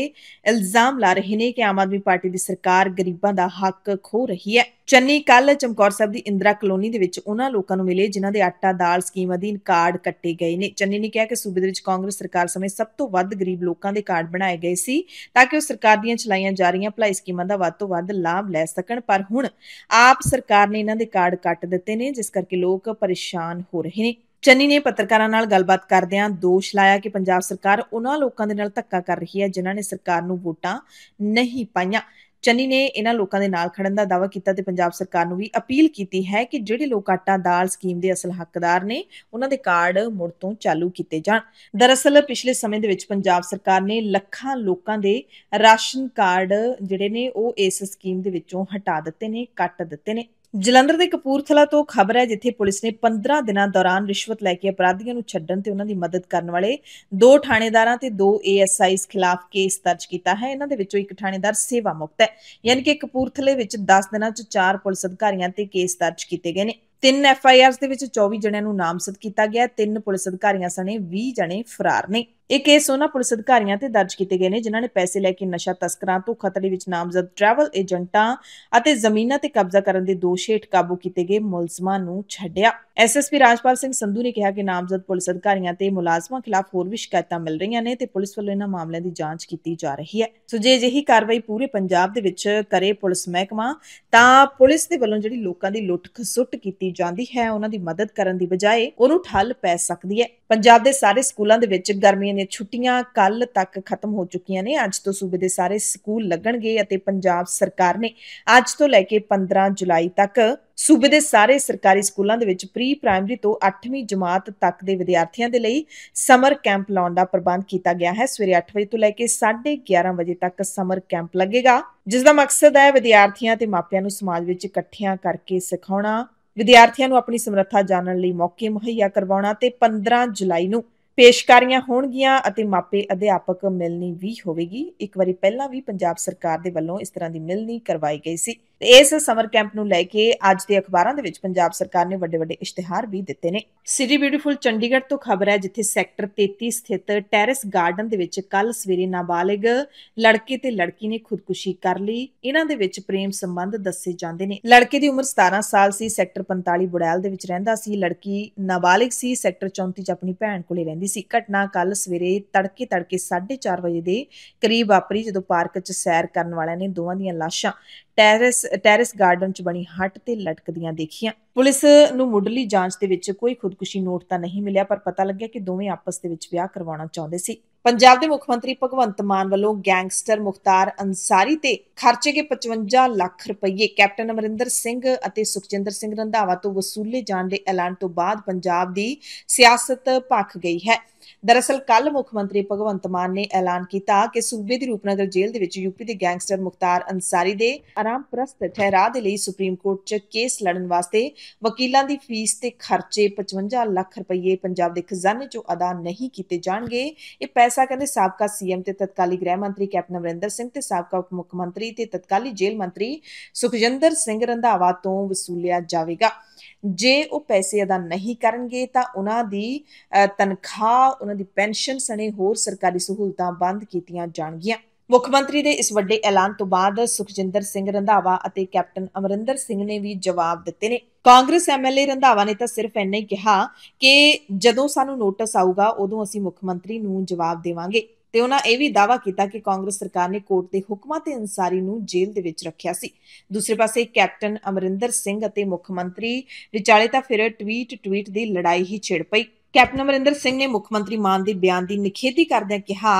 ਇਲਜ਼ਾਮ ਲਾ ਰਹੇ ਨੇ ਕਿ ਆਮ ਆਦਮੀ ਪਾਰਟੀ ਦੀ ਸਰਕਾਰ ਗਰੀਬਾਂ ਦਾ ਹੱਕ ਖੋ ਰਹੀ ਹੈ ਚੰਨੀ ਕੱਲ ਚਮਕੌਰ ਸਾਹਿਬ ਦੀ ਇੰਦਰਾ ਕਲੋਨੀ ਦੇ ਵਿੱਚ ਉਹਨਾਂ ਲੋਕਾਂ ਨੂੰ ਮਿਲੇ ਜਿਨ੍ਹਾਂ ਦੇ ਆਟਾ ਦਾਲ ਸਕੀਮ ਅਧੀਨ ਕਾਰਡ ਕੱਟੇ ਗਏ ਨੇ ਚੰਨੀ ਨੇ ਕਿਹਾ ਕਿ ਸੂਬੇ ਦੇ ਵਿੱਚ ਕਾਂਗਰਸ ਸਰਕਾਰ ਸਮੇਂ ਸਭ ਤੋਂ ਵੱਧ ਗਰੀਬ ਲੋਕਾਂ ਦੇ ਕਾਰਡ ਬਣਾਏ ਗਏ ਸੀ ਤਾਂ ਕਿ ਉਹ ਸਰਕਾਰ ਦੀਆਂ ਚਲਾਈਆਂ ਜਾ ਰਹੀਆਂ ਭਲਾਈ ਸਕੀਮਾਂ ਦਾ ਵੱਧ ਤੋਂ ਵੱਧ ਲਾਭ ਲੈ ਸਕਣ ਪਰ ਹੁਣ ਆਪ ਸਰਕਾਰ ਨੇ ਇਹਨਾਂ ਦੇ ਕਾਰਡ ਕੱਟ ਦਿੱਤੇ ਨੇ ਜਿਸ ਕਰਕੇ ਲੋਕ ਪਰੇਸ਼ਾਨ ਹੋ ਰਹੇ ਨੇ ਚੰਨੀ ਨੇ ਪੱਤਰਕਾਰਾਂ ਨਾਲ ਗੱਲਬਾਤ ਕਰਦਿਆਂ ਦੋਸ਼ ਲਾਇਆ ਕਿ ਪੰਜਾਬ ਸਰਕਾਰ ਉਹਨਾਂ ਲੋਕਾਂ ਦੇ ਨਾਲ ਧੱਕਾ ਕਰ ਰਹੀ ਹੈ ਜਿਨ੍ਹਾਂ ਨੇ ਸਰਕਾਰ ਨੂੰ ਵੋਟਾਂ ਨਹੀਂ ਪਾਈਆਂ ਚੰਨੀ ਨੇ ਇਹਨਾਂ ਲੋਕਾਂ ਦੇ ਨਾਲ ਖੜਨ ਦਾ ਦਾਅਵਾ ਕੀਤਾ ਤੇ ਪੰਜਾਬ ਸਰਕਾਰ ਨੂੰ ਵੀ ਅਪੀਲ ਕੀਤੀ ਹੈ ਕਿ ਜਿਹੜੇ ਲੋਕ ਆਟਾ ਦਾਲ ਸਕੀਮ ਦੇ ਅਸਲ ਹੱਕਦਾਰ ਨੇ ਉਹਨਾਂ ਦੇ ਕਾਰਡ ਮੁੜ ਤੋਂ ਚਾਲੂ ਕੀਤੇ ਜਾਣ ਦਰਅਸਲ ਪਿਛਲੇ ਸਮੇਂ ਦੇ ਵਿੱਚ ਪੰਜਾਬ ਸਰਕਾਰ ਨੇ ਲੱਖਾਂ ਲੋਕਾਂ ਦੇ ਰਾਸ਼ਨ ਕਾਰਡ ਜਿਹੜੇ ਨੇ ਉਹ ਇਸ ਸਕੀਮ ਦੇ ਵਿੱਚੋਂ ਹਟਾ ਦਿੱਤੇ ਨੇ ਕੱਟ ਦਿੱਤੇ ਨੇ ਜਲੰਧਰ ਦੇ ਕਪੂਰਥਲਾ ਤੋਂ ਖਬਰ ਹੈ ਜਿੱਥੇ ਪੁਲਿਸ ਨੇ 15 ਦਿਨਾਂ ਦੌਰਾਨ ਰਿਸ਼ਵਤ ਲੈ ਕੇ ਅਪਰਾਧੀਆਂ ਨੂੰ ਛੱਡਣ ਤੇ ਉਹਨਾਂ ਦੀ ਮਦਦ ਕਰਨ ਵਾਲੇ ਦੋ ਥਾਣੇਦਾਰਾਂ ਤੇ ਦੋ ਏਐਸਆਈਸ ਖਿਲਾਫ ਕੇਸ ਦਰਜ ਕੀਤਾ ਹੈ ਇਹਨਾਂ ਦੇ ਵਿੱਚੋਂ ਇੱਕ ਥਾਣੇਦਾਰ ਸੇਵਾ ਮੁਕਤ ਹੈ ਯਾਨੀ ਕਿ ਕਪੂਰਥਲੇ ਵਿੱਚ 10 ਦਿਨਾਂ 'ਚ ਚਾਰ ਪੁਲਿਸ ਅਧਿਕਾਰੀਆਂ ਤੇ ਕੇਸ ਦਰਜ ਕੀਤੇ ਗਏ ਨੇ ਤਿੰਨ ਐਫਆਈਆਰਸ ਦੇ ਵਿੱਚ 24 ਜਣਿਆਂ ਨੂੰ ਨਾਮਜ਼ਦ ਕੀਤਾ ਗਿਆ ਤਿੰਨ ਪੁਲਿਸ ਅਧਿਕਾਰੀਆਂ ਸਣੇ 20 ਜਣੇ ਫਰਾਰ ਨੇ ਇਹ ਕੇਸ ਉਹਨਾਂ ਪੁਲਿਸ ਅਧਿਕਾਰੀਆਂ ਤੇ ਦਰਜ ਕੀਤੇ ਗਏ ਨੇ ਜਿਨ੍ਹਾਂ ਨੇ ਪੈਸੇ ਲੈ ਕੇ ਨਸ਼ਾ ਤਸਕਰਾਂ ਤੋਂ ਖਤਰੇ ਵਿੱਚ ਨਾਮਜ਼ਦ ਟਰੈਵਲ ਏਜੰਟਾਂ ਅਤੇ ਜ਼ਮੀਨਾਂ ਤੇ ਕਬਜ਼ਾ ਕਰਨ ਦੇ ਦੋਸ਼ ਹੇਠ ਕਾਬੂ ਕੀਤੇ ਗਏ ਮੁਲਜ਼ਮਾਂ ਨੂੰ ਛੱਡਿਆ ਐਸਐਸਪੀ ਰਾਜਪਾਲ ਸਿੰਘ ਸੰਧੂ ਨੇ ਕਿਹਾ ਕਿ ਨਾਮਜ਼ਦ ਪੁਲਿਸ ਅਧਿਕਾਰੀਆਂ ਤੇ ਮੁਲਾਜ਼ਮਾਂ ਖਿਲਾਫ ਹੋਰ ਵੀ ਸ਼ਿਕਾਇਤਾਂ ਮਿਲ ਰਹੀਆਂ ਨੇ ਤੇ ਪੁਲਿਸ ਵੱਲੋਂ ਇਹਨਾਂ ਮਾਮਲਿਆਂ ਦੀ ਜਾਂਚ ਕੀਤੀ ਜਾ ਰਹੀ ਹੈ ਸੋ ਜੇ ਅਜਿਹੀ ਕਾਰਵਾਈ ਪੂਰੇ ਪੰਜਾਬ ਦੇ ਵਿੱਚ ਕਰੇ ਪੁਲਿਸ ਮਹਿਕਮਾ ਤਾਂ ਪੁਲਿਸ ਦੇ ਵੱਲੋਂ ਜਿਹੜੀ ਲੋਕਾਂ ਦੀ ਲੁੱਟ ਖਸੁੱਟ ਕੀਤੀ ਜਾਂਦੀ ਹੈ ਉਹਨਾਂ ਦੀ ਮਦਦ ਕਰਨ ਦੀ ਬਜਾਏ ਉਹਨੂੰ ਠੱਲ ਪੈ ਸਕਦੀ ਹੈ ਪੰਜਾਬ ਦੇ ਸਾਰੇ ਸਕੂਲਾਂ ਦੇ ਵਿੱਚ ਗਰਮੀਆਂ ਦੀਆਂ ਛੁੱਟੀਆਂ ਕੱਲ ਤੱਕ ਖਤਮ ਹੋ ਚੁੱਕੀਆਂ ਨੇ ਅੱਜ ਤੋਂ ਸੂਬੇ ਦੇ ਸਾਰੇ ਸਕੂਲ ਲੱਗਣਗੇ ਅਤੇ ਪੰਜਾਬ ਸਰਕਾਰ ਨੇ ਅੱਜ ਤੋਂ ਲੈ ਕੇ 15 ਜੁਲਾਈ ਤੱਕ ਸੂਬੇ ਦੇ ਸਾਰੇ ਸਰਕਾਰੀ ਸਕੂਲਾਂ ਦੇ ਵਿੱਚ ਪ੍ਰੀ ਪ੍ਰਾਇਮਰੀ ਤੋਂ 8ਵੀਂ ਜਮਾਤ ਤੱਕ ਦੇ ਵਿਦਿਆਰਥੀਆਂ ਦੇ ਲਈ ਸਮਰ ਕੈਂਪ ਲਾਉਣ ਦਾ ਪ੍ਰਬੰਧ ਕੀਤਾ ਗਿਆ ਹੈ ਸਵੇਰੇ 8 ਵਜੇ ਤੋਂ ਲੈ ਕੇ 11:30 ਵਜੇ ਤੱਕ ਸਮਰ ਕੈਂਪ ਲੱਗੇਗਾ ਜਿਸ ਦਾ ਮਕਸਦ ਹੈ ਵਿਦਿਆਰਥੀਆਂ ਤੇ ਮਾਪਿਆਂ ਨੂੰ ਸਮਾਜ ਵਿੱਚ ਇਕੱਠਿਆਂ ਕਰਕੇ ਸਿਖਾਉਣਾ ਵਿਦਿਆਰਥੀਆਂ ਨੂੰ ਆਪਣੀ ਸਮਰੱਥਾ ਜਾਣਨ ਲਈ ਮੌਕੇ ਮੁਹੱਈਆ ਕਰਵਾਉਣਾ ਤੇ 15 ਜੁਲਾਈ ਨੂੰ ਪੇਸ਼ਕਾਰੀਆਂ ਹੋਣਗੀਆਂ ਅਤੇ ਮਾਪੇ ਅਧਿਆਪਕ ਮਿਲਣੀ ਵੀ ਹੋਵੇਗੀ ਇੱਕ ਵਾਰੀ ਪਹਿਲਾਂ ਵੀ ਪੰਜਾਬ ਸਰਕਾਰ ਦੇ ਵੱਲੋਂ ਇਸ ਤਰ੍ਹਾਂ ਦੀ ਮਿਲਣੀ ਕਰਵਾਈ ਗਈ ਸੀ ਇਸ ਸਮਰ ਕੈਂਪ ਨੂੰ ਲੈ ਕੇ ਅੱਜ ਦੇ ਅਖਬਾਰਾਂ ਦੇ ਵਿੱਚ ਪੰਜਾਬ ਸਰਕਾਰ ਨੇ ਵੱਡੇ ਵੱਡੇ ਇਸ਼ਤਿਹਾਰ ਵੀ ਦਿੱਤੇ ਨੇ ਸਿਟੀ ਬਿਊਟੀਫੁਲ ਚੰਡੀਗੜ੍ਹ ਤੋਂ ਖਬਰ ਹੈ ਜਿੱਥੇ ਸੈਕਟਰ 33 ਸਥਿਤ ਟੈਰੇਸ ਗਾਰਡਨ ਦੇ ਵਿੱਚ ਕੱਲ ਸਵੇਰੇ ਨਾਬਾਲਗ ਲੜਕੇ ਤੇ ਲੜਕੀ ਨੇ ਖੁਦਕੁਸ਼ੀ ਕਰ ਲਈ ਇਹਨਾਂ ਦੇ ਵਿੱਚ ਪ੍ਰੇਮ ਸੰਬੰਧ ਦੱਸੇ ਜਾਂਦੇ ਨੇ ਲੜਕੇ ਦੀ ਉਮਰ 17 ਸਾਲ ਸੀ ਸੈਕਟਰ 45 ਬੁੜੈਲ ਦੇ ਵਿੱਚ ਰਹਿੰਦਾ ਸੀ ਲੜਕੀ ਨਾਬਾਲਗ ਸੀ ਸੈਕਟਰ 34 ਚ ਆਪਣੀ ਭੈਣ ਕੋਲੇ ਰਹਿੰਦੀ ਸੀ ਘਟਨਾ ਕੱਲ ਸਵੇਰੇ ਤੜਕੇ ਤੜਕੇ 4:30 ਵਜੇ ਦੇ ਕਰੀਬ ਆਪਰੀ ਜਦੋਂ ਪਾਰਕ 'ਚ ਸੈਰ ਕਰਨ ਵਾਲਿਆਂ ਨੇ ਦੋਵਾਂ ਦੀਆਂ ਲਾਸ਼ਾਂ ਟੈਰਸ ਟੈਰਸ ਗਾਰਡਨ 'ਚ ਬਣੀ ਹੱਟ ਤੇ ਲਟਕਦੀਆਂ ਦੇਖੀਆਂ ਪੁਲਿਸ ਨੂੰ ਮੁੱਢਲੀ ਜਾਂਚ ਦੇ ਵਿੱਚ ਕੋਈ ਖੁਦਕੁਸ਼ੀ ਨੋਟ ਤਾਂ ਨਹੀਂ ਮਿਲਿਆ ਪਰ ਪਤਾ ਲੱਗਿਆ ਕਿ ਦੋਵੇਂ ਆਪਸ ਦੇ ਵਿੱਚ ਵਿਆਹ ਕਰਵਾਉਣਾ ਚਾਹੁੰਦੇ ਸੀ ਪੰਜਾਬ ਦੇ ਮੁੱਖ ਮੰਤਰੀ ਭਗਵੰਤ ਮਾਨ ਵੱਲੋਂ ਗੈਂਗਸਟਰ ਮੁਖਤਾਰ ਅੰਸਾਰੀ ਤੇ ਖਰਚੇ ਕੇ 55 ਲੱਖ ਰੁਪਏ ਕੈਪਟਨ ਅਮਰਿੰਦਰ ਸਿੰਘ ਅਤੇ ਸੁਖਜਿੰਦਰ ਸਿੰਘ ਰੰਧਾਵਾ ਤੋਂ ਵਸੂਲੇ ਜਾਣ ਦੇ ਐਲਾਨ ਤੋਂ ਬਾਅਦ ਪੰਜਾਬ ਦੀ ਸਿਆਸਤ ਭਖ ਗਈ ਹੈ ਦਰਅਸਲ ਕੱਲ ਮੁੱਖ ਮੰਤਰੀ ਭਗਵੰਤ ਮਾਨ ਨੇ ਐਲਾਨ ਕੀਤਾ ਕਿ ਸੂਬੇ ਦੀ ਰੂਪਨਗਰ ਜੇਲ੍ਹ ਦੇ ਵਿੱਚ ਯੂਪੀ ਦੇ ਗੈਂਗਸਟਰ ਮੁਖਤਾਰ ਅਨਸਾਰੀ ਦੇ ਆਰਾਮਪ੍ਰਸਤ ਠਹਿਰਾ ਦੇ ਲਈ ਸੁਪਰੀਮ ਕੋਰਟ 'ਚ ਕੇਸ ਲੜਨ ਵਾਸਤੇ ਵਕੀਲਾਂ ਦੀ ਫੀਸ ਤੇ ਖਰਚੇ 55 ਲੱਖ ਰੁਪਏ ਪੰਜਾਬ ਦੇ ਖਜ਼ਾਨੇ 'ਚੋਂ ਅਦਾ ਨਹੀਂ ਕੀਤੇ ਜਾਣਗੇ ਇਹ ਪੈਸਾ ਕਹਿੰਦੇ ਸਾਬਕਾ ਸੀਐਮ ਤੇ ਤਤਕਾਲੀ ਗ੍ਰਹਿ ਮੰਤਰੀ ਕੈਪਟਨ ਅਮਰਿੰਦਰ ਸਿੰਘ ਤੇ ਸਾਬਕਾ ਉਪ ਮੁੱਖ ਮੰਤਰੀ ਤੇ ਤਤਕਾਲੀ ਜੇਲ੍ਹ ਮੰਤਰੀ ਸੁਖਜਿੰਦਰ ਸਿੰਘ ਰੰਧਾਵਾ ਤੋਂ ਵਸੂਲਿਆ ਜਾਵੇਗਾ ਜੇ ਉਹ ਪੈਸੇ ਅਦਾ ਨਹੀਂ ਕਰਨਗੇ ਤਾਂ ਉਹਨਾਂ ਦੀ ਤਨਖਾਹ ਉਹਨਾਂ ਦੀ ਪੈਨਸ਼ਨ ਸਣੇ ਹੋਰ ਸਰਕਾਰੀ ਸਹੂਲਤਾਂ ਬੰਦ ਕੀਤੀਆਂ ਜਾਣਗੀਆਂ ਮੁੱਖ ਮੰਤਰੀ ਦੇ ਇਸ ਵੱਡੇ ਐਲਾਨ ਤੋਂ ਬਾਅਦ ਸੁਖਜਿੰਦਰ ਸਿੰਘ ਰੰਧਾਵਾ ਅਤੇ ਕੈਪਟਨ ਅਮਰਿੰਦਰ ਸਿੰਘ ਨੇ ਵੀ ਜਵਾਬ ਦਿੱਤੇ ਨੇ ਕਾਂਗਰਸ ਐਮਐਲਏ ਰੰਧਾਵਾ ਨੇ ਤਾਂ ਸਿਰਫ ਇੰਨਾ ਹੀ ਕਿਹਾ ਕਿ ਜਦੋਂ ਸਾਨੂੰ ਨੋਟਿਸ ਆਊਗਾ ਉਦੋਂ ਅਸੀਂ ਮੁੱਖ ਮੰਤਰੀ ਨੂੰ ਜਵਾਬ ਦੇਵਾਂਗੇ ਤੇ ਉਹਨਾਂ ਇਹ ਵੀ ਦਾਵਾ ਕੀਤਾ ਕਿ ਕਾਂਗਰਸ ਸਰਕਾਰ ਨੇ ਕੋਰਟ ਦੇ ਹੁਕਮਾਂ ਤੇ ਅਨਸਾਰੀ ਨੂੰ ਜੇਲ੍ਹ ਦੇ ਵਿੱਚ ਰੱਖਿਆ ਸੀ ਦੂਸਰੇ ਪਾਸੇ ਕੈਪਟਨ ਅਮਰਿੰਦਰ ਸਿੰਘ ਅਤੇ ਮੁੱਖ ਮੰਤਰੀ ਵਿਚਾਲੇ ਤਾਂ ਫਿਰ ਟਵੀਟ ਟਵੀਟ ਦੀ ਲੜਾਈ ਹੀ ਛਿੜ ਪਈ ਕੈਪਟਨ ਅਮਰਿੰਦਰ ਸਿੰਘ ਨੇ ਮੁੱਖ ਮੰਤਰੀ ਮਾਨ ਦੇ ਬਿਆਨ ਦੀ ਨਿਖੇਧੀ ਕਰਦਿਆਂ ਕਿਹਾ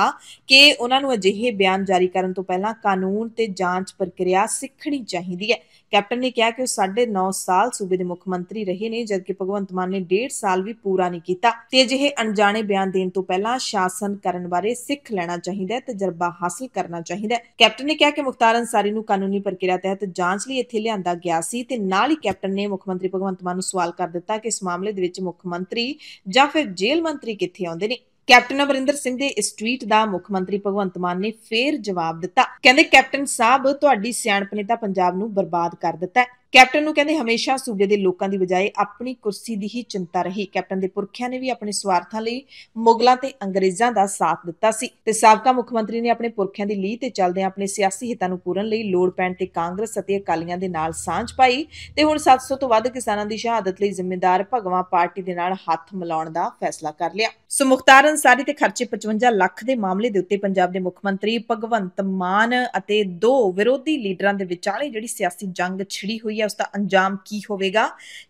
ਕਿ ਉਹਨਾਂ ਨੂੰ ਅਜਿਹੇ ਬਿਆਨ ਜਾਰੀ ਕਰਨ ਤੋਂ ਪਹਿਲਾਂ ਕਾਨੂੰਨ ਤੇ ਜਾਂਚ ਪ੍ਰਕਿਰਿਆ ਸਿੱਖਣੀ ਚਾਹੀਦੀ ਹੈ ਕੈਪਟਨ ਨੇ ਕਿਹਾ ਕਿ ਉਹ 9.5 ਸਾਲ ਸੂਬੇ ਦੇ ਮੁੱਖ ਮੰਤਰੀ ਰਹੇ ਨੇ ਜਦਕਿ ਭਗਵੰਤ ਮਾਨ ਨੇ 1.5 ਸਾਲ ਵੀ ਪੂਰਾ ਨਹੀਂ ਕੀਤਾ ਤੇ ਅਜਿਹੇ ਅਣਜਾਣੇ ਬਿਆਨ ਦੇਣ ਤੋਂ ਪਹਿਲਾਂ ਸ਼ਾਸਨ ਕਰਨ ਬਾਰੇ ਸਿੱਖ ਲੈਣਾ ਚਾਹੀਦਾ ਹੈ ਤਜਰਬਾ ਹਾਸਲ ਕਰਨਾ ਚਾਹੀਦਾ ਹੈ ਕੈਪਟਨ ਨੇ ਕਿਹਾ ਕਿ ਮੁਖਤਾਰ ਅਨਸਾਰੀ ਨੂੰ ਕਾਨੂੰਨੀ ਪ੍ਰਕਿਰਿਆ ਤਹਿਤ ਜਾਂਚ ਲਈ ਇੱਥੇ ਲਿਆਂਦਾ ਗਿਆ ਸੀ ਤੇ ਨਾਲ ਹੀ ਕੈਪਟਨ ਨੇ ਮੁੱਖ ਮੰਤਰੀ ਭਗਵੰਤ ਮਾਨ ਨੂੰ ਸਵਾਲ ਕਰ ਦਿੱਤਾ ਕਿ ਇਸ ਮਾਮਲੇ ਦੇ ਵਿੱਚ ਮੁੱਖ ਮੰਤਰੀ ਜਾਂ ਫਿਰ ਜੇਲ੍ਹ ਮੰਤਰੀ ਕਿੱਥੇ ਆਉਂਦੇ ਨੇ ਕੈਪਟਨ ਅਮਰਿੰਦਰ ਸਿੰਘ ਦੇ ਇਸ ਟਵੀਟ ਦਾ ਮੁੱਖ ਮੰਤਰੀ ਭਗਵੰਤ ਮਾਨ ਨੇ ਫੇਰ ਜਵਾਬ ਦਿੱਤਾ ਕਹਿੰਦੇ ਕੈਪਟਨ ਸਾਹਿਬ ਤੁਹਾਡੀ ਸਿਆਣਪ ਨੇ ਤਾਂ ਪੰਜਾਬ ਨੂੰ ਬਰਬਾਦ ਕਰ ਦਿੱਤਾ ਕੈਪਟਨ ਨੂੰ ਕਹਿੰਦੇ ਹਮੇਸ਼ਾ ਸੂਬੇ ਦੇ ਲੋਕਾਂ ਦੀ ਬਜਾਏ ਆਪਣੀ ਕੁਰਸੀ ਦੀ ਹੀ ਚਿੰਤਾ ਰਹੀ ਕੈਪਟਨ ਦੇ ਪੁਰਖਿਆਂ ਨੇ ਵੀ ਆਪਣੇ ਸਵਾਰਥਾਂ ਲਈ ਮੁਗਲਾਂ ਤੇ ਅੰਗਰੇਜ਼ਾਂ ਦਾ ਸਾਥ ਦਿੱਤਾ ਸੀ ਤੇ ਸਾਬਕਾ ਮੁੱਖ ਮੰਤਰੀ ਨੇ ਆਪਣੇ ਪੁਰਖਿਆਂ ਦੀ ਲੀਹ ਤੇ ਚੱਲਦੇ ਆਪਣੇ ਸਿਆਸੀ ਹਿੱਤਾਂ ਨੂੰ ਪੂਰਨ ਲਈ ਲੋੜ ਪੈਣ ਤੇ ਕਾਂਗਰਸ ਅਤੇ ਅਕਾਲੀਆਂ ਦੇ ਨਾਲ ਸਾਂਝ ਪਾਈ ਤੇ ਹੁਣ 700 ਤੋਂ ਵੱਧ ਕਿਸਾਨਾਂ ਦੀ ਸ਼ਹਾਦਤ ਲਈ ਜ਼ਿੰਮੇਦਾਰ ਭਗਵਾ ਪਾਰਟੀ ਦੇ ਨਾਲ ਹੱਥ ਮਿਲਾਉਣ ਦਾ ਫੈਸਲਾ ਕਰ ਲਿਆ ਸੋ ਮੁਖਤਾਰ ਅਨਸਾਰੀ ਤੇ ਖਰਚੇ 55 ਲੱਖ ਦੇ ਮਾਮਲੇ ਦੇ ਉੱਤੇ ਪੰਜਾਬ ਦੇ ਮੁੱਖ ਮੰਤਰੀ ਭਗਵੰਤ ਮਾਨ ਅਤੇ ਦੋ ਵਿਰੋਧੀ ਲੀਡਰਾਂ ਦੇ ਵਿਚਾਲੇ ਜਿਹੜੀ ਸਿਆਸੀ ਜੰਗ ਛਿੜੀ ਹੋਈ ਹੋਈ ਹੈ ਉਸ ਦਾ ਅੰਜਾਮ ਕੀ ਹੋਵੇਗਾ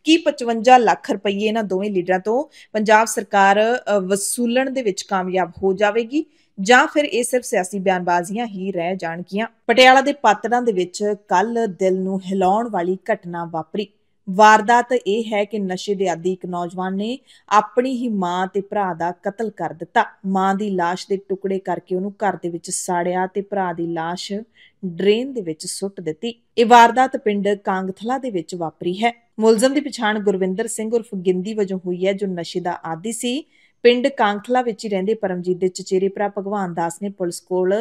ਕੀ 55 ਲੱਖ ਰੁਪਏ ਇਹਨਾਂ ਦੋਵੇਂ ਲੀਡਰਾਂ ਤੋਂ ਪੰਜਾਬ ਸਰਕਾਰ ਵਸੂਲਣ ਦੇ ਵਿੱਚ ਕਾਮਯਾਬ ਹੋ ਜਾਵੇਗੀ ਜਾਂ ਫਿਰ ਇਹ ਸਿਰਫ ਸਿਆਸੀ ਬਿਆਨਬਾਜ਼ੀਆਂ ਹੀ ਰਹਿ ਜਾਣਗੀਆਂ ਪਟਿਆਲਾ ਦੇ ਪਾਤੜਾਂ ਦੇ ਵਿੱਚ ਕੱਲ ਦਿਲ ਨੂੰ ਹਿਲਾਉਣ ਵਾਲੀ ਘਟਨਾ ਵਾਪਰੀ ਵਾਰਦਾਤ ਇਹ ਹੈ ਕਿ ਨਸ਼ੇ ਦੇ ਆਦੀ ਇੱਕ ਨੌਜਵਾਨ ਨੇ ਆਪਣੀ ਹੀ ਮਾਂ ਤੇ ਭਰਾ ਦਾ ਕਤਲ ਕਰ ਦਿੱਤਾ ਮਾਂ ਦੀ লাশ ਦੇ ਟੁਕੜੇ ਕਰਕੇ ਉਹਨੂੰ ਘਰ ਦੇ ਵਿੱਚ ਸਾੜਿਆ ਤੇ ਭਰਾ ਦੀ লাশ ਡਰੇਨ ਦੇ ਵਿੱਚ ਸੁੱਟ ਦਿੱਤੀ ਇਹ ਵਾਰਦਾਤ ਪਿੰਡ ਕਾਂਗਥਲਾ ਦੇ ਵਿੱਚ ਵਾਪਰੀ ਹੈ ਮੁਲਜ਼ਮ ਦੀ ਪਛਾਣ ਗੁਰਵਿੰਦਰ ਸਿੰਘ ਉਰਫ ਗਿੰਦੀ ਵਜੋਂ ਹੋਈ ਹੈ ਜੋ ਨਸ਼ੇ ਦਾ ਆਦੀ ਸੀ ਪਿੰਡ ਕਾਂਖਲਾ ਵਿੱਚ ਹੀ ਰਹਿੰਦੇ ਪਰਮਜੀਤ ਦੇ ਚਚੇਰੇ ਭਰਾ ਭਗਵਾਨ ਦਾਸ ਨੇ ਪੁਲਿਸ ਕੋਲ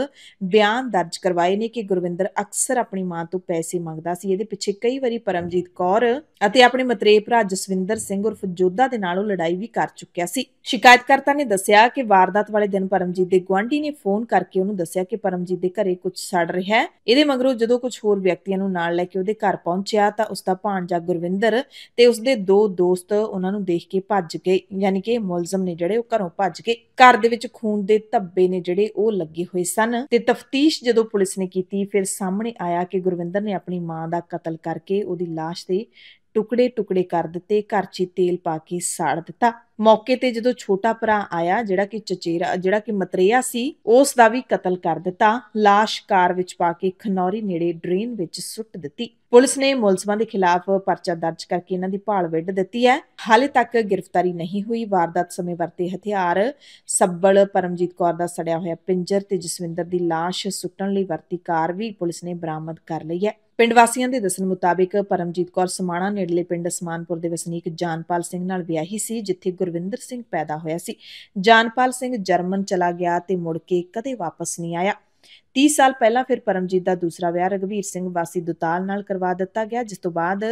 ਬਿਆਨ ਦਰਜ ਕਰਵਾਏ ਨੇ ਕਿ ਗੁਰਵਿੰਦਰ ਅਕਸਰ ਆਪਣੀ ਮਾਂ ਤੋਂ ਪੈਸੇ ਮੰਗਦਾ ਸੀ ਇਹਦੇ ਪਿੱਛੇ ਕਈ ਵਾਰੀ ਪਰਮਜੀਤ ਕੌਰ ਅਤੇ ਆਪਣੇ ਮਤਰੇ ਭਰਾ ਜਸਵਿੰਦਰ ਸਿੰਘ ਉਰਫ ਜੋਧਾ ਦੇ ਨਾਲ ਉਹ ਲੜਾਈ ਵੀ ਕਰ ਚੁੱਕਿਆ ਸੀ ਸ਼ਿਕਾਇਤਕਰਤਾ ਨੇ ਦੱਸਿਆ ਕਿ ਵਾਰਦਾਤ ਵਾਲੇ ਦਿਨ ਪਰਮਜੀਤ ਦੇ ਗਵਾਂਢੀ ਨੇ ਫੋਨ ਕਰਕੇ ਉਹਨੂੰ ਦੱਸਿਆ ਕਿ ਪਰਮਜੀਤ ਦੇ ਘਰੇ ਕੁਝ ਸੜ ਰਿਹਾ ਹੈ ਇਹਦੇ ਮਗਰੋਂ ਜਦੋਂ ਕੁਝ ਹੋਰ ਵਿਅਕਤੀਆਂ ਨੂੰ ਨਾਲ ਲੈ ਕੇ ਉਹਦੇ ਘਰ ਪਹੁੰਚਿਆ ਤਾਂ ਉਸ ਦਾ ਭਾਣਜਾ ਗੁਰਵਿੰਦਰ ਤੇ ਉਸ ਦੇ ਦੋ ਦੋਸਤ ਉਹਨਾਂ ਨੂੰ ਦੇਖ ਕੇ ਭੱਜ ਗਏ ਯਾਨੀ ਕਿ ਮੁਲਜ਼ਮ ਨੇ ਜਿਹੜੇ ਉਹ ਘਰੋਂ ਭੱਜ ਕੇ ਘਰ ਦੇ ਵਿੱਚ ਖੂਨ ਦੇ ਧੱਬੇ ਨੇ ਜਿਹੜੇ ਉਹ ਲੱਗੇ ਹੋਏ ਸਨ ਤੇ ਤਫਤੀਸ਼ ਜਦੋਂ ਪੁਲਿਸ ਨੇ ਕੀਤੀ ਫਿਰ ਸਾਹਮਣੇ ਆਇਆ ਕਿ ਗੁਰਵਿੰਦਰ ਨੇ ਆਪਣੀ ਮਾਂ ਦਾ ਕਤਲ ਕਰਕੇ ਉਹਦੀ লাশ ਤੇ ਟੁਕੜੇ-ਟੁਕੜੇ ਕਰ ਦਿੱਤੇ ਘਰ 'ਚ ਤੇਲ ਪਾ ਕੇ ਸਾੜ ਦਿੱਤਾ ਮੌਕੇ ਤੇ ਜਦੋਂ ਛੋਟਾ ਭਰਾ ਆਇਆ ਜਿਹੜਾ ਕਿ ਚਚੇਰਾ ਜਿਹੜਾ ਕਿ ਮਤਰੇਆ ਸੀ ਉਸ ਦਾ ਵੀ ਕਤਲ ਕਰ ਦਿੱਤਾ লাশ ਕਾਰ ਵਿੱਚ ਪਾ ਕੇ ਖਨੌਰੀ ਨੇੜੇ ਡਰੇਨ ਵਿੱਚ ਸੁੱਟ ਦਿੱਤੀ ਪੁਲਿਸ ਨੇ ਮੁਲਜ਼ਮਾਂ ਦੇ ਖਿਲਾਫ ਪਰਚਾ ਦਰਜ ਕਰਕੇ ਇਹਨਾਂ ਦੀ ਭਾਲ ਵਿੱਢ ਦਿੱਤੀ ਹੈ ਹਾਲੇ ਤੱਕ ਗ੍ਰਿਫਤਾਰੀ ਨਹੀਂ ਹੋਈ ਵਾਰਦਾਤ ਸਮੇਂ ਵਰਤੇ ਹਥਿਆਰ ਸੱਬਲ ਪਰਮਜੀਤ ਕੌਰ ਦਾ ਸੜਿਆ ਹੋਇਆ ਪਿੰਜਰ ਤੇ ਜਸਵਿੰਦਰ ਦੀ ਲਾਸ਼ ਸੁੱਟਣ ਲਈ ਵਰਤੀ ਕਾਰ ਵੀ ਪੁਲਿਸ ਨੇ ਬਰਾਮਦ ਕਰ ਲਈ ਹੈ ਪਿੰਡ ਵਾਸੀਆਂ ਦੇ ਦੱਸਣ ਮੁਤਾਬਕ ਪਰਮਜੀਤ ਕੌਰ ਸਮਾਣਾ ਨੇੜਲੇ ਪਿੰਡ ਸਮਾਨਪੁਰ ਦੇ ਵਸਨੀਕ ਜਾਨਪਾਲ ਸਿੰਘ ਨਾਲ ਵਿਆਹੀ ਸੀ ਜਿੱਥੇ ਗੁਰਵਿੰਦਰ ਸਿੰਘ ਪੈਦਾ ਹੋਇਆ ਸੀ ਜਾਨਪਾਲ ਸਿੰਘ ਜਰਮਨ ਚਲਾ ਗਿਆ ਤੇ ਮੁੜ ਕੇ ਕਦੇ ਵਾਪਸ ਨਹੀਂ ਆਇਆ 30 ਸਾਲ ਪਹਿਲਾਂ ਫਿਰ ਪਰਮਜੀਤ ਦਾ ਦੂਸਰਾ ਵਿਆਹ ਰਗਵੀਰ ਸਿੰਘ ਵਾਸੀ ਦੁਤਾਲ ਨਾਲ ਕਰਵਾ ਦਿੱਤਾ ਗਿਆ ਜਿਸ ਤੋਂ ਬਾਅਦ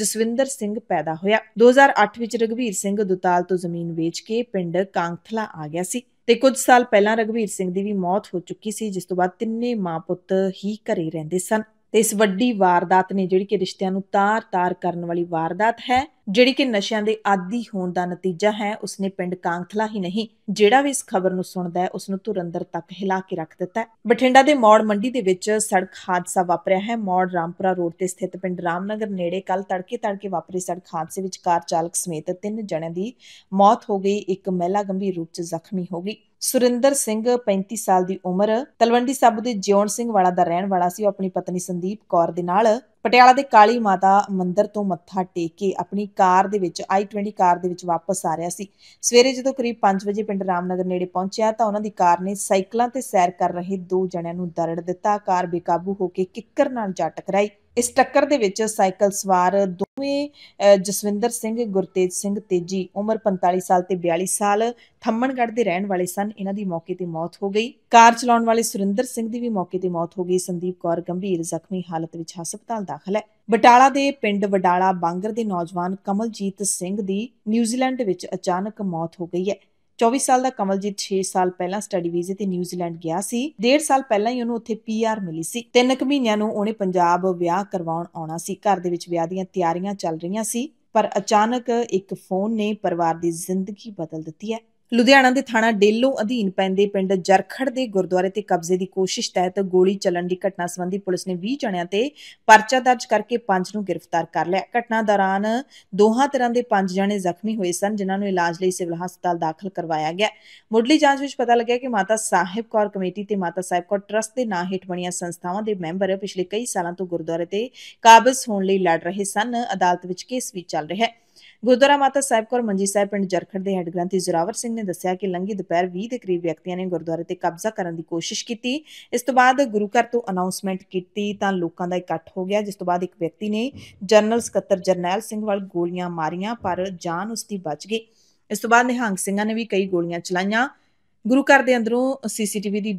ਜਸਵਿੰਦਰ ਸਿੰਘ ਪੈਦਾ ਹੋਇਆ 2008 ਵਿੱਚ ਰਗਵੀਰ ਸਿੰਘ ਦੁਤਾਲ ਤੋਂ ਜ਼ਮੀਨ ਵੇਚ ਕੇ ਪਿੰਡ ਕਾਂਗਥਲਾ ਆ ਗਿਆ ਸੀ ਤੇ ਕੁਝ ਸਾਲ ਪਹਿਲਾਂ ਰਗਵੀਰ ਸਿੰਘ ਦੀ ਵੀ ਮੌਤ ਹੋ ਚੁੱਕੀ ਸੀ ਜਿਸ ਤੋਂ ਬਾਅਦ ਤਿੰਨੇ ਮਾਂ ਪੁੱਤ ਹੀ ਘਰੇ ਰਹਿੰਦੇ ਸਨ ਤੇ ਇਸ ਵੱਡੀ ਵਾਰਦਾਤ ਨੇ ਜਿਹੜੀ ਕਿ ਰਿਸ਼ਤਿਆਂ ਨੂੰ ਤਾਰ-ਤਾਰ ਕਰਨ ਵਾਲੀ ਵਾਰਦਾਤ ਹੈ ਜਿਹੜੀ ਕਿ ਨਸ਼ਿਆਂ ਦੇ ਆਦੀ ਹੋਣ ਦਾ ਨਤੀਜਾ ਹੈ ਉਸਨੇ ਪਿੰਡ ਕਾਂਗਥਲਾ ਹੀ ਨਹੀਂ ਜਿਹੜਾ ਵੀ ਇਸ ਖਬਰ ਨੂੰ ਸੁਣਦਾ ਹੈ ਉਸ ਨੂੰ ਤੁਰੰਦਰ ਤੱਕ ਹਿਲਾ ਕੇ ਰੱਖ ਦਿੱਤਾ ਹੈ ਬਠਿੰਡਾ ਦੇ ਮੌੜ ਮੰਡੀ ਦੇ ਵਿੱਚ ਸੜਕ ਹਾਦਸਾ ਵਾਪਰਿਆ ਹੈ ਮੌੜ ਰਾਮਪੁਰਾ ਰੋਡ ਤੇ ਸਥਿਤ ਪਿੰਡ ਰਾਮਨਗਰ ਨੇੜੇ ਕੱਲ ਤੜਕੇ ਤੜਕੇ ਵਾਪਰੀ ਸੜਕ ਹਾਦਸੇ ਵਿੱਚ ਕਾਰ ਚਾਲਕ ਸਮੇਤ ਤਿੰਨ ਜਣਿਆਂ ਦੀ ਮੌਤ ਹੋ ਗਈ ਇੱਕ ਮਹਿਲਾ ਗੰਭੀਰ ਰੂਪ 'ਚ ਜ਼ਖਮੀ ਹੋ ਗਈ ਸੁਰਿੰਦਰ ਸਿੰਘ 35 ਸਾਲ ਦੀ ਉਮਰ ਤਲਵੰਡੀ ਸਾਬੋ ਦੇ ਜਿਉਣ ਸਿੰਘ ਵਾਲਾ ਦਾ ਰਹਿਣ ਵਾਲਾ ਸੀ ਉਹ ਆਪਣੀ ਪਤਨੀ ਸੰਦੀਪ ਕੌਰ ਦੇ ਨਾਲ ਪਟਿਆਲਾ ਦੇ ਕਾਲੀ ਮਾਤਾ ਮੰਦਿਰ ਤੋਂ ਮੱਥਾ ਟੇਕ ਕੇ ਆਪਣੀ ਕਾਰ ਦੇ ਵਿੱਚ i20 ਕਾਰ ਦੇ ਵਿੱਚ ਵਾਪਸ ਆ ਰਿਹਾ ਸੀ ਸਵੇਰੇ ਜਦੋਂ ਕਰੀਬ 5 ਵਜੇ ਪਿੰਡ ਰਾਮਨਗਰ ਨੇੜੇ ਪਹੁੰਚਿਆ ਤਾਂ ਉਹਨਾਂ ਦੀ ਕਾਰ ਨੇ ਸਾਈਕਲਾਂ ਤੇ ਸੈਰ ਕਰ ਰਹੇ ਦੋ ਜਣਿਆਂ ਨੂੰ ਦਰੜ ਦਿੱਤਾ ਕਾਰ ਬੇਕਾਬੂ ਹੋ ਕੇ ਕਿੱਕਰ ਨਾਲ ਜਾ ਟਕਰਾਈ ਇਸ ਟੱਕਰ ਦੇ ਵਿੱਚ ਸਾਈਕਲ ਸਵਾਰ ਦੋਵੇਂ ਜਸਵਿੰਦਰ ਸਿੰਘ ਗੁਰਤੇਜ ਸਿੰਘ ਤੇਜੀ ਉਮਰ 45 ਸਾਲ ਤੇ 42 ਸਾਲ ਥੰਮਣਗੜ ਦੇ ਰਹਿਣ ਵਾਲੇ ਸਨ ਇਹਨਾਂ ਦੀ ਮੌਕੇ ਤੇ ਮੌਤ ਹੋ ਗਈ ਕਾਰ ਚਲਾਉਣ ਵਾਲੇ ਸੁਰਿੰਦਰ ਸਿੰਘ ਦੀ ਵੀ ਮੌਕੇ ਤੇ ਮੌਤ ਹੋ ਗਈ ਸੰਦੀਪ ਕੌਰ ਗੰਭੀਰ ਜ਼ਖਮੀ ਹਾਲਤ ਵਿੱਚ ਹਸਪਤਾਲ ਦਾਖਲ ਹੈ ਬਟਾਲਾ ਦੇ ਪਿੰਡ ਵਡਾਲਾ ਬਾਂਗਰ ਦੇ ਨੌਜਵਾਨ ਕਮਲਜੀਤ ਸਿੰਘ ਦੀ ਨਿਊਜ਼ੀਲੈਂਡ ਵਿੱਚ ਅਚਾਨਕ ਮੌਤ ਹੋ ਗਈ ਹੈ 24 ਸਾਲ ਦਾ ਕਮਲਜੀਤ 6 ਸਾਲ ਪਹਿਲਾਂ ਸਟੱਡੀ ਵੀਜ਼ੇ ਤੇ ਨਿਊਜ਼ੀਲੈਂਡ ਗਿਆ ਸੀ 1.5 ਸਾਲ ਪਹਿਲਾਂ ਹੀ ਉਹਨੂੰ ਉੱਥੇ ਪੀਆਰ ਮਿਲੀ ਸੀ 3 ਕੁ ਮਹੀਨਿਆਂ ਨੂੰ ਉਹਨੇ ਪੰਜਾਬ ਵਿਆਹ ਕਰਵਾਉਣ ਆਉਣਾ ਸੀ ਘਰ ਦੇ ਵਿੱਚ ਵਿਆਹ ਦੀਆਂ ਤਿਆਰੀਆਂ ਚੱਲ ਰਹੀਆਂ ਸੀ ਪਰ ਅਚਾਨਕ ਇੱਕ ਫੋਨ ਨੇ ਪਰਿਵਾਰ ਦੀ ਜ਼ਿੰਦਗੀ ਬਦਲ ਦਿੱਤੀ ਹੈ ਲੁਧਿਆਣਾ ਦੇ ਥਾਣਾ ਡੇਲੋ ਅਧੀਨ ਪੈਂਦੇ ਪਿੰਡ ਜਰਖੜ ਦੇ ਗੁਰਦੁਆਰੇ ਤੇ ਕਬਜ਼ੇ ਦੀ ਕੋਸ਼ਿਸ਼ ਤਹਿਤ ਗੋਲੀ ਚੱਲਣ ਦੀ ਘਟਨਾ ਸੰਬੰਧੀ ਪੁਲਿਸ ਨੇ 20 ਜਣਿਆਂ ਤੇ ਪਰਚਾ ਦਰਜ ਕਰਕੇ ਪੰਜ ਨੂੰ ਗ੍ਰਿਫਤਾਰ ਕਰ ਲਿਆ ਘਟਨਾ ਦੌਰਾਨ ਦੋਹਾਂ ਤਰ੍ਹਾਂ ਦੇ ਪੰਜ ਜਣੇ ਜ਼ਖਮੀ ਹੋਏ ਸਨ ਜਿਨ੍ਹਾਂ ਨੂੰ ਇਲਾਜ ਲਈ ਸਿਵਲ ਹਸਪਤਾਲ ਦਾਖਲ ਕਰਵਾਇਆ ਗਿਆ ਮੁੱਢਲੀ ਜਾਂਚ ਵਿੱਚ ਪਤਾ ਲੱਗਿਆ ਕਿ ਮਾਤਾ ਸਾਹਿਬ ਕੌਰ ਕਮੇਟੀ ਤੇ ਮਾਤਾ ਸਾਹਿਬ ਕੌਰ ਟਰਸਟ ਦੇ ਨਾਂ ਹੇਠ ਬਣੀਆਂ ਸੰਸਥਾਵਾਂ ਦੇ ਮੈਂਬਰ ਪਿਛਲੇ ਕਈ ਸਾਲਾਂ ਤੋਂ ਗੁਰਦੁਆਰੇ ਤੇ ਕਾਬਜ਼ ਹੋਣ ਲਈ ਲੜ ਰਹੇ ਸਨ ਅਦਾਲਤ ਵਿੱਚ ਕੇਸ ਵੀ ਚੱਲ ਰਿਹਾ ਹੈ ਗੁਰਦੁਆਰਾ ਮਾਤਾ ਸਾਹਿਬ ਕੋਲ ਮੰਜੀ ਸਾਹਿਬ ਪਿੰਡ ਜਰਖੜ ਦੇ ਹੈੱਡ ਗ੍ਰੰਥੀ ਜ਼ਰਾਵਰ ਸਿੰਘ ਨੇ ਦੱਸਿਆ ਕਿ ਲੰਗੀ ਦੁਪਹਿਰ 20 ਦੇ ਕਰੀਬ ਵਿਅਕਤੀਆਂ ਨੇ ਗੁਰਦੁਆਰੇ ਤੇ ਕਬਜ਼ਾ ਕਰਨ ਦੀ ਕੋਸ਼ਿਸ਼ ਕੀਤੀ ਇਸ ਤੋਂ ਬਾਅਦ ਗੁਰੂ ਘਰ ਤੋਂ ਅਨਾਉਂਸਮੈਂਟ ਕੀਤੀ ਤਾਂ ਲੋਕਾਂ ਦਾ ਇਕੱਠ ਹੋ ਗਿਆ ਜਿਸ ਤੋਂ ਬਾਅਦ ਇੱਕ ਵਿਅਕਤੀ ਨੇ ਜਨਰਲ ਸਕੱਤਰ ਜਰਨੈਲ ਸਿੰਘ ਵੱਲ ਗੋਲੀਆਂ ਮਾਰੀਆਂ ਪਰ ਜਾਨ ਉਸ ਦੀ ਬਚ ਗਈ ਇਸ ਤੋਂ ਬਾਅਦ ਨਿਹੰਗ ਸਿੰਘਾਂ ਨੇ ਵੀ ਕਈ ਗੋਲੀਆਂ ਚਲਾਈਆਂ ਗੁਰੂ ਘਰ ਦੇ ਅੰਦਰੋਂ ਸੀਸੀਟੀਵੀ ਦੀ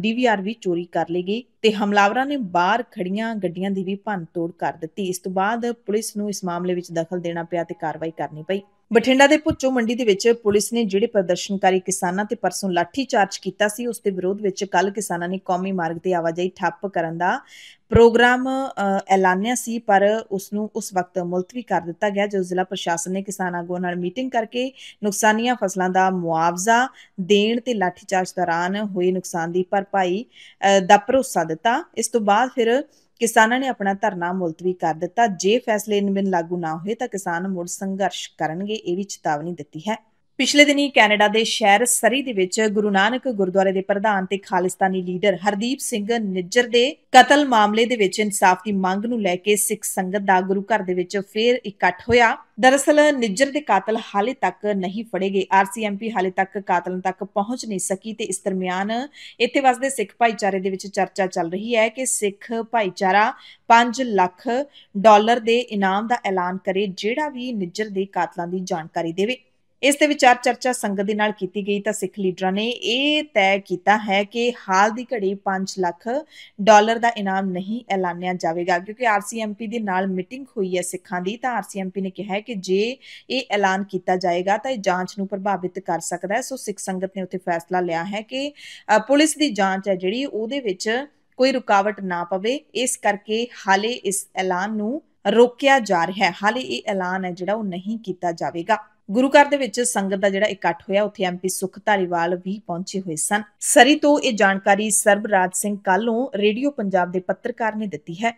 ਡੀਵੀਆਰ ਵੀ ਚੋਰੀ ਕਰ ਲਈ ਗਈ ਤੇ ਹਮਲਾਵਰਾਂ ਨੇ ਬਾਹਰ ਖੜੀਆਂ ਗੱਡੀਆਂ ਦੀ ਵੀ ਤੋੜ ਕਰ ਦਿੱਤੀ ਇਸ ਤੋਂ ਬਾਅਦ ਪੁਲਿਸ ਨੂੰ ਇਸ ਮਾਮਲੇ ਵਿੱਚ ਦਖਲ ਦੇਣਾ ਪਿਆ ਤੇ ਕਾਰਵਾਈ ਕਰਨੀ ਪਈ ਬਠਿੰਡਾ ਦੇ ਪੁੱਚੋ ਮੰਡੀ ਦੇ ਵਿੱਚ ਪੁਲਿਸ ਨੇ ਜਿਹੜੇ ਪ੍ਰਦਰਸ਼ਨਕਾਰੀ ਕਿਸਾਨਾਂ ਤੇ ਪਰਸੋਂ ਲਾਠੀ ਚਾਰਜ ਕੀਤਾ ਸੀ ਉਸ ਦੇ ਵਿਰੋਧ ਵਿੱਚ ਕੱਲ ਕਿਸਾਨਾਂ ਨੇ ਕੌਮੀ ਮਾਰਗ ਤੇ ਆਵਾਜਾਈ ਠੱਪ ਕਰਨ ਦਾ ਪ੍ਰੋਗਰਾਮ ਐਲਾਨਿਆ ਸੀ ਪਰ ਉਸ ਨੂੰ ਉਸ ਵਕਤ ਮੁਲਤਵੀ ਕਰ ਦਿੱਤਾ ਗਿਆ ਜਦੋਂ ਜ਼ਿਲ੍ਹਾ ਪ੍ਰਸ਼ਾਸਨ ਨੇ ਕਿਸਾਨਾਂ ਆਗੂਆਂ ਨਾਲ ਮੀਟਿੰਗ ਕਰਕੇ ਨੁਕਸਾਨੀਆਂ ਫਸਲਾਂ ਦਾ ਮੁਆਵਜ਼ਾ ਦੇਣ ਤੇ ਲਾਠੀ ਚਾਰਜ ਦੌਰਾਨ ਹੋਏ ਨੁਕਸਾਨ ਦੀ ਭਰਪਾਈ ਦਾ ਭਰੋਸਾ ਦਿੱਤਾ ਇਸ ਤੋਂ ਬਾਅਦ ਫਿਰ ਕਿਸਾਨਾਂ ਨੇ ਆਪਣਾ ਧਰਨਾ ਮੁਲਤਵੀ ਕਰ ਦਿੱਤਾ ਜੇ ਫੈਸਲੇ ਇਨਬਿਨ ਲਾਗੂ ਨਾ ਹੋਏ ਤਾਂ ਕਿਸਾਨ ਮੁੜ ਸੰਘਰਸ਼ ਕਰਨਗੇ ਇਹ ਵੀ ਚੇਤਾਵਨੀ ਦਿੱਤੀ ਹੈ ਪਿਛਲੇ ਦਿਨੀ ਕੈਨੇਡਾ ਦੇ ਸ਼ਹਿਰ ਸਰੀ ਦੇ ਵਿੱਚ ਗੁਰੂ ਨਾਨਕ ਗੁਰਦੁਆਰੇ ਦੇ ਪ੍ਰਧਾਨ ਤੇ ਖਾਲਿਸਤਾਨੀ ਲੀਡਰ ਹਰਦੀਪ ਸਿੰਘ ਨਿੱਜਰ ਦੇ ਕਤਲ ਮਾਮਲੇ ਦੇ ਵਿੱਚ ਇਨਸਾਫ ਦੀ ਮੰਗ ਨੂੰ ਲੈ ਕੇ ਸਿੱਖ ਸੰਗਤ ਦਾ ਗੁਰੂ ਘਰ ਦੇ ਵਿੱਚ ਫੇਰ ਇਕੱਠ ਹੋਇਆ ਦਰਅਸਲ ਨਿੱਜਰ ਦੇ ਕਾਤਲ ਹਾਲੇ ਤੱਕ ਨਹੀਂ ਫੜੇ ਗਏ ਆਰਸੀਐਮਪੀ ਹਾਲੇ ਤੱਕ ਕਾਤਲਾਂ ਤੱਕ ਪਹੁੰਚ ਨਹੀਂ ਸਕੀ ਤੇ ਇਸ ਦਰਮਿਆਨ ਇੱਥੇ ਵਸਦੇ ਸਿੱਖ ਭਾਈਚਾਰੇ ਦੇ ਵਿੱਚ ਚਰਚਾ ਚੱਲ ਰਹੀ ਹੈ ਕਿ ਸਿੱਖ ਭਾਈਚਾਰਾ 5 ਲੱਖ ਡਾਲਰ ਦੇ ਇਨਾਮ ਦਾ ਐਲਾਨ ਕਰੇ ਜਿਹੜਾ ਵੀ ਨਿੱਜਰ ਦੇ ਕਾਤਲਾਂ ਦੀ ਜਾਣਕਾਰੀ ਦੇਵੇ ਇਸ ਤੇ ਵਿਚਾਰ ਚਰਚਾ ਸੰਗਤ ਦੇ ਨਾਲ ਕੀਤੀ ਗਈ ਤਾਂ ਸਿੱਖ ਲੀਡਰਾਂ ਨੇ ਇਹ ਤੈਅ ਕੀਤਾ ਹੈ ਕਿ ਹਾਲ ਦੀ ਘੜੀ 5 ਲੱਖ ਡਾਲਰ ਦਾ ਇਨਾਮ ਨਹੀਂ ਐਲਾਨਿਆ ਜਾਵੇਗਾ ਕਿਉਂਕਿ ਆਰਸੀਐਮਪੀ ਦੇ ਨਾਲ ਮੀਟਿੰਗ ਹੋਈ ਹੈ ਸਿੱਖਾਂ ਦੀ ਤਾਂ ਆਰਸੀਐਮਪੀ ਨੇ ਕਿਹਾ ਹੈ ਕਿ ਜੇ ਇਹ ਐਲਾਨ ਕੀਤਾ ਜਾਏਗਾ ਤਾਂ ਇਹ ਜਾਂਚ ਨੂੰ ਪ੍ਰਭਾਵਿਤ ਕਰ ਸਕਦਾ ਹੈ ਸੋ ਸਿੱਖ ਸੰਗਤ ਨੇ ਉੱਥੇ ਫੈਸਲਾ ਲਿਆ ਹੈ ਕਿ ਪੁਲਿਸ ਦੀ ਜਾਂਚ ਹੈ ਜਿਹੜੀ ਉਹਦੇ ਵਿੱਚ ਕੋਈ ਰੁਕਾਵਟ ਨਾ ਪਵੇ ਇਸ ਕਰਕੇ ਹਾਲੇ ਇਸ ਐਲਾਨ ਨੂੰ ਰੋਕਿਆ ਜਾ ਰਿਹਾ ਹੈ ਹਾਲੇ ਇਹ ਐਲਾਨ ਹੈ ਜਿਹੜਾ ਉਹ ਨਹੀਂ ਕੀਤਾ ਜਾਵੇਗਾ ਗੁਰੂ ਘਰ ਦੇ ਵਿੱਚ ਸੰਗਤ ਦਾ ਜਿਹੜਾ ਇਕੱਠ ਹੋਇਆ ਉੱਥੇ ਐਮਪੀ ਸੁਖ ਧਾਲੀਵਾਲ ਵੀ ਪਹੁੰਚੇ ਹੋਏ ਸਨ ਸਰੀ ਤੋਂ ਇਹ ਜਾਣਕਾਰੀ ਸਰਬਰਾਜ ਸਿੰਘ ਕੱਲੋਂ ਰੇਡੀਓ ਪੰਜਾਬ ਦੇ ਪੱਤਰਕਾਰ ਨੇ ਦਿੱਤੀ ਹੈ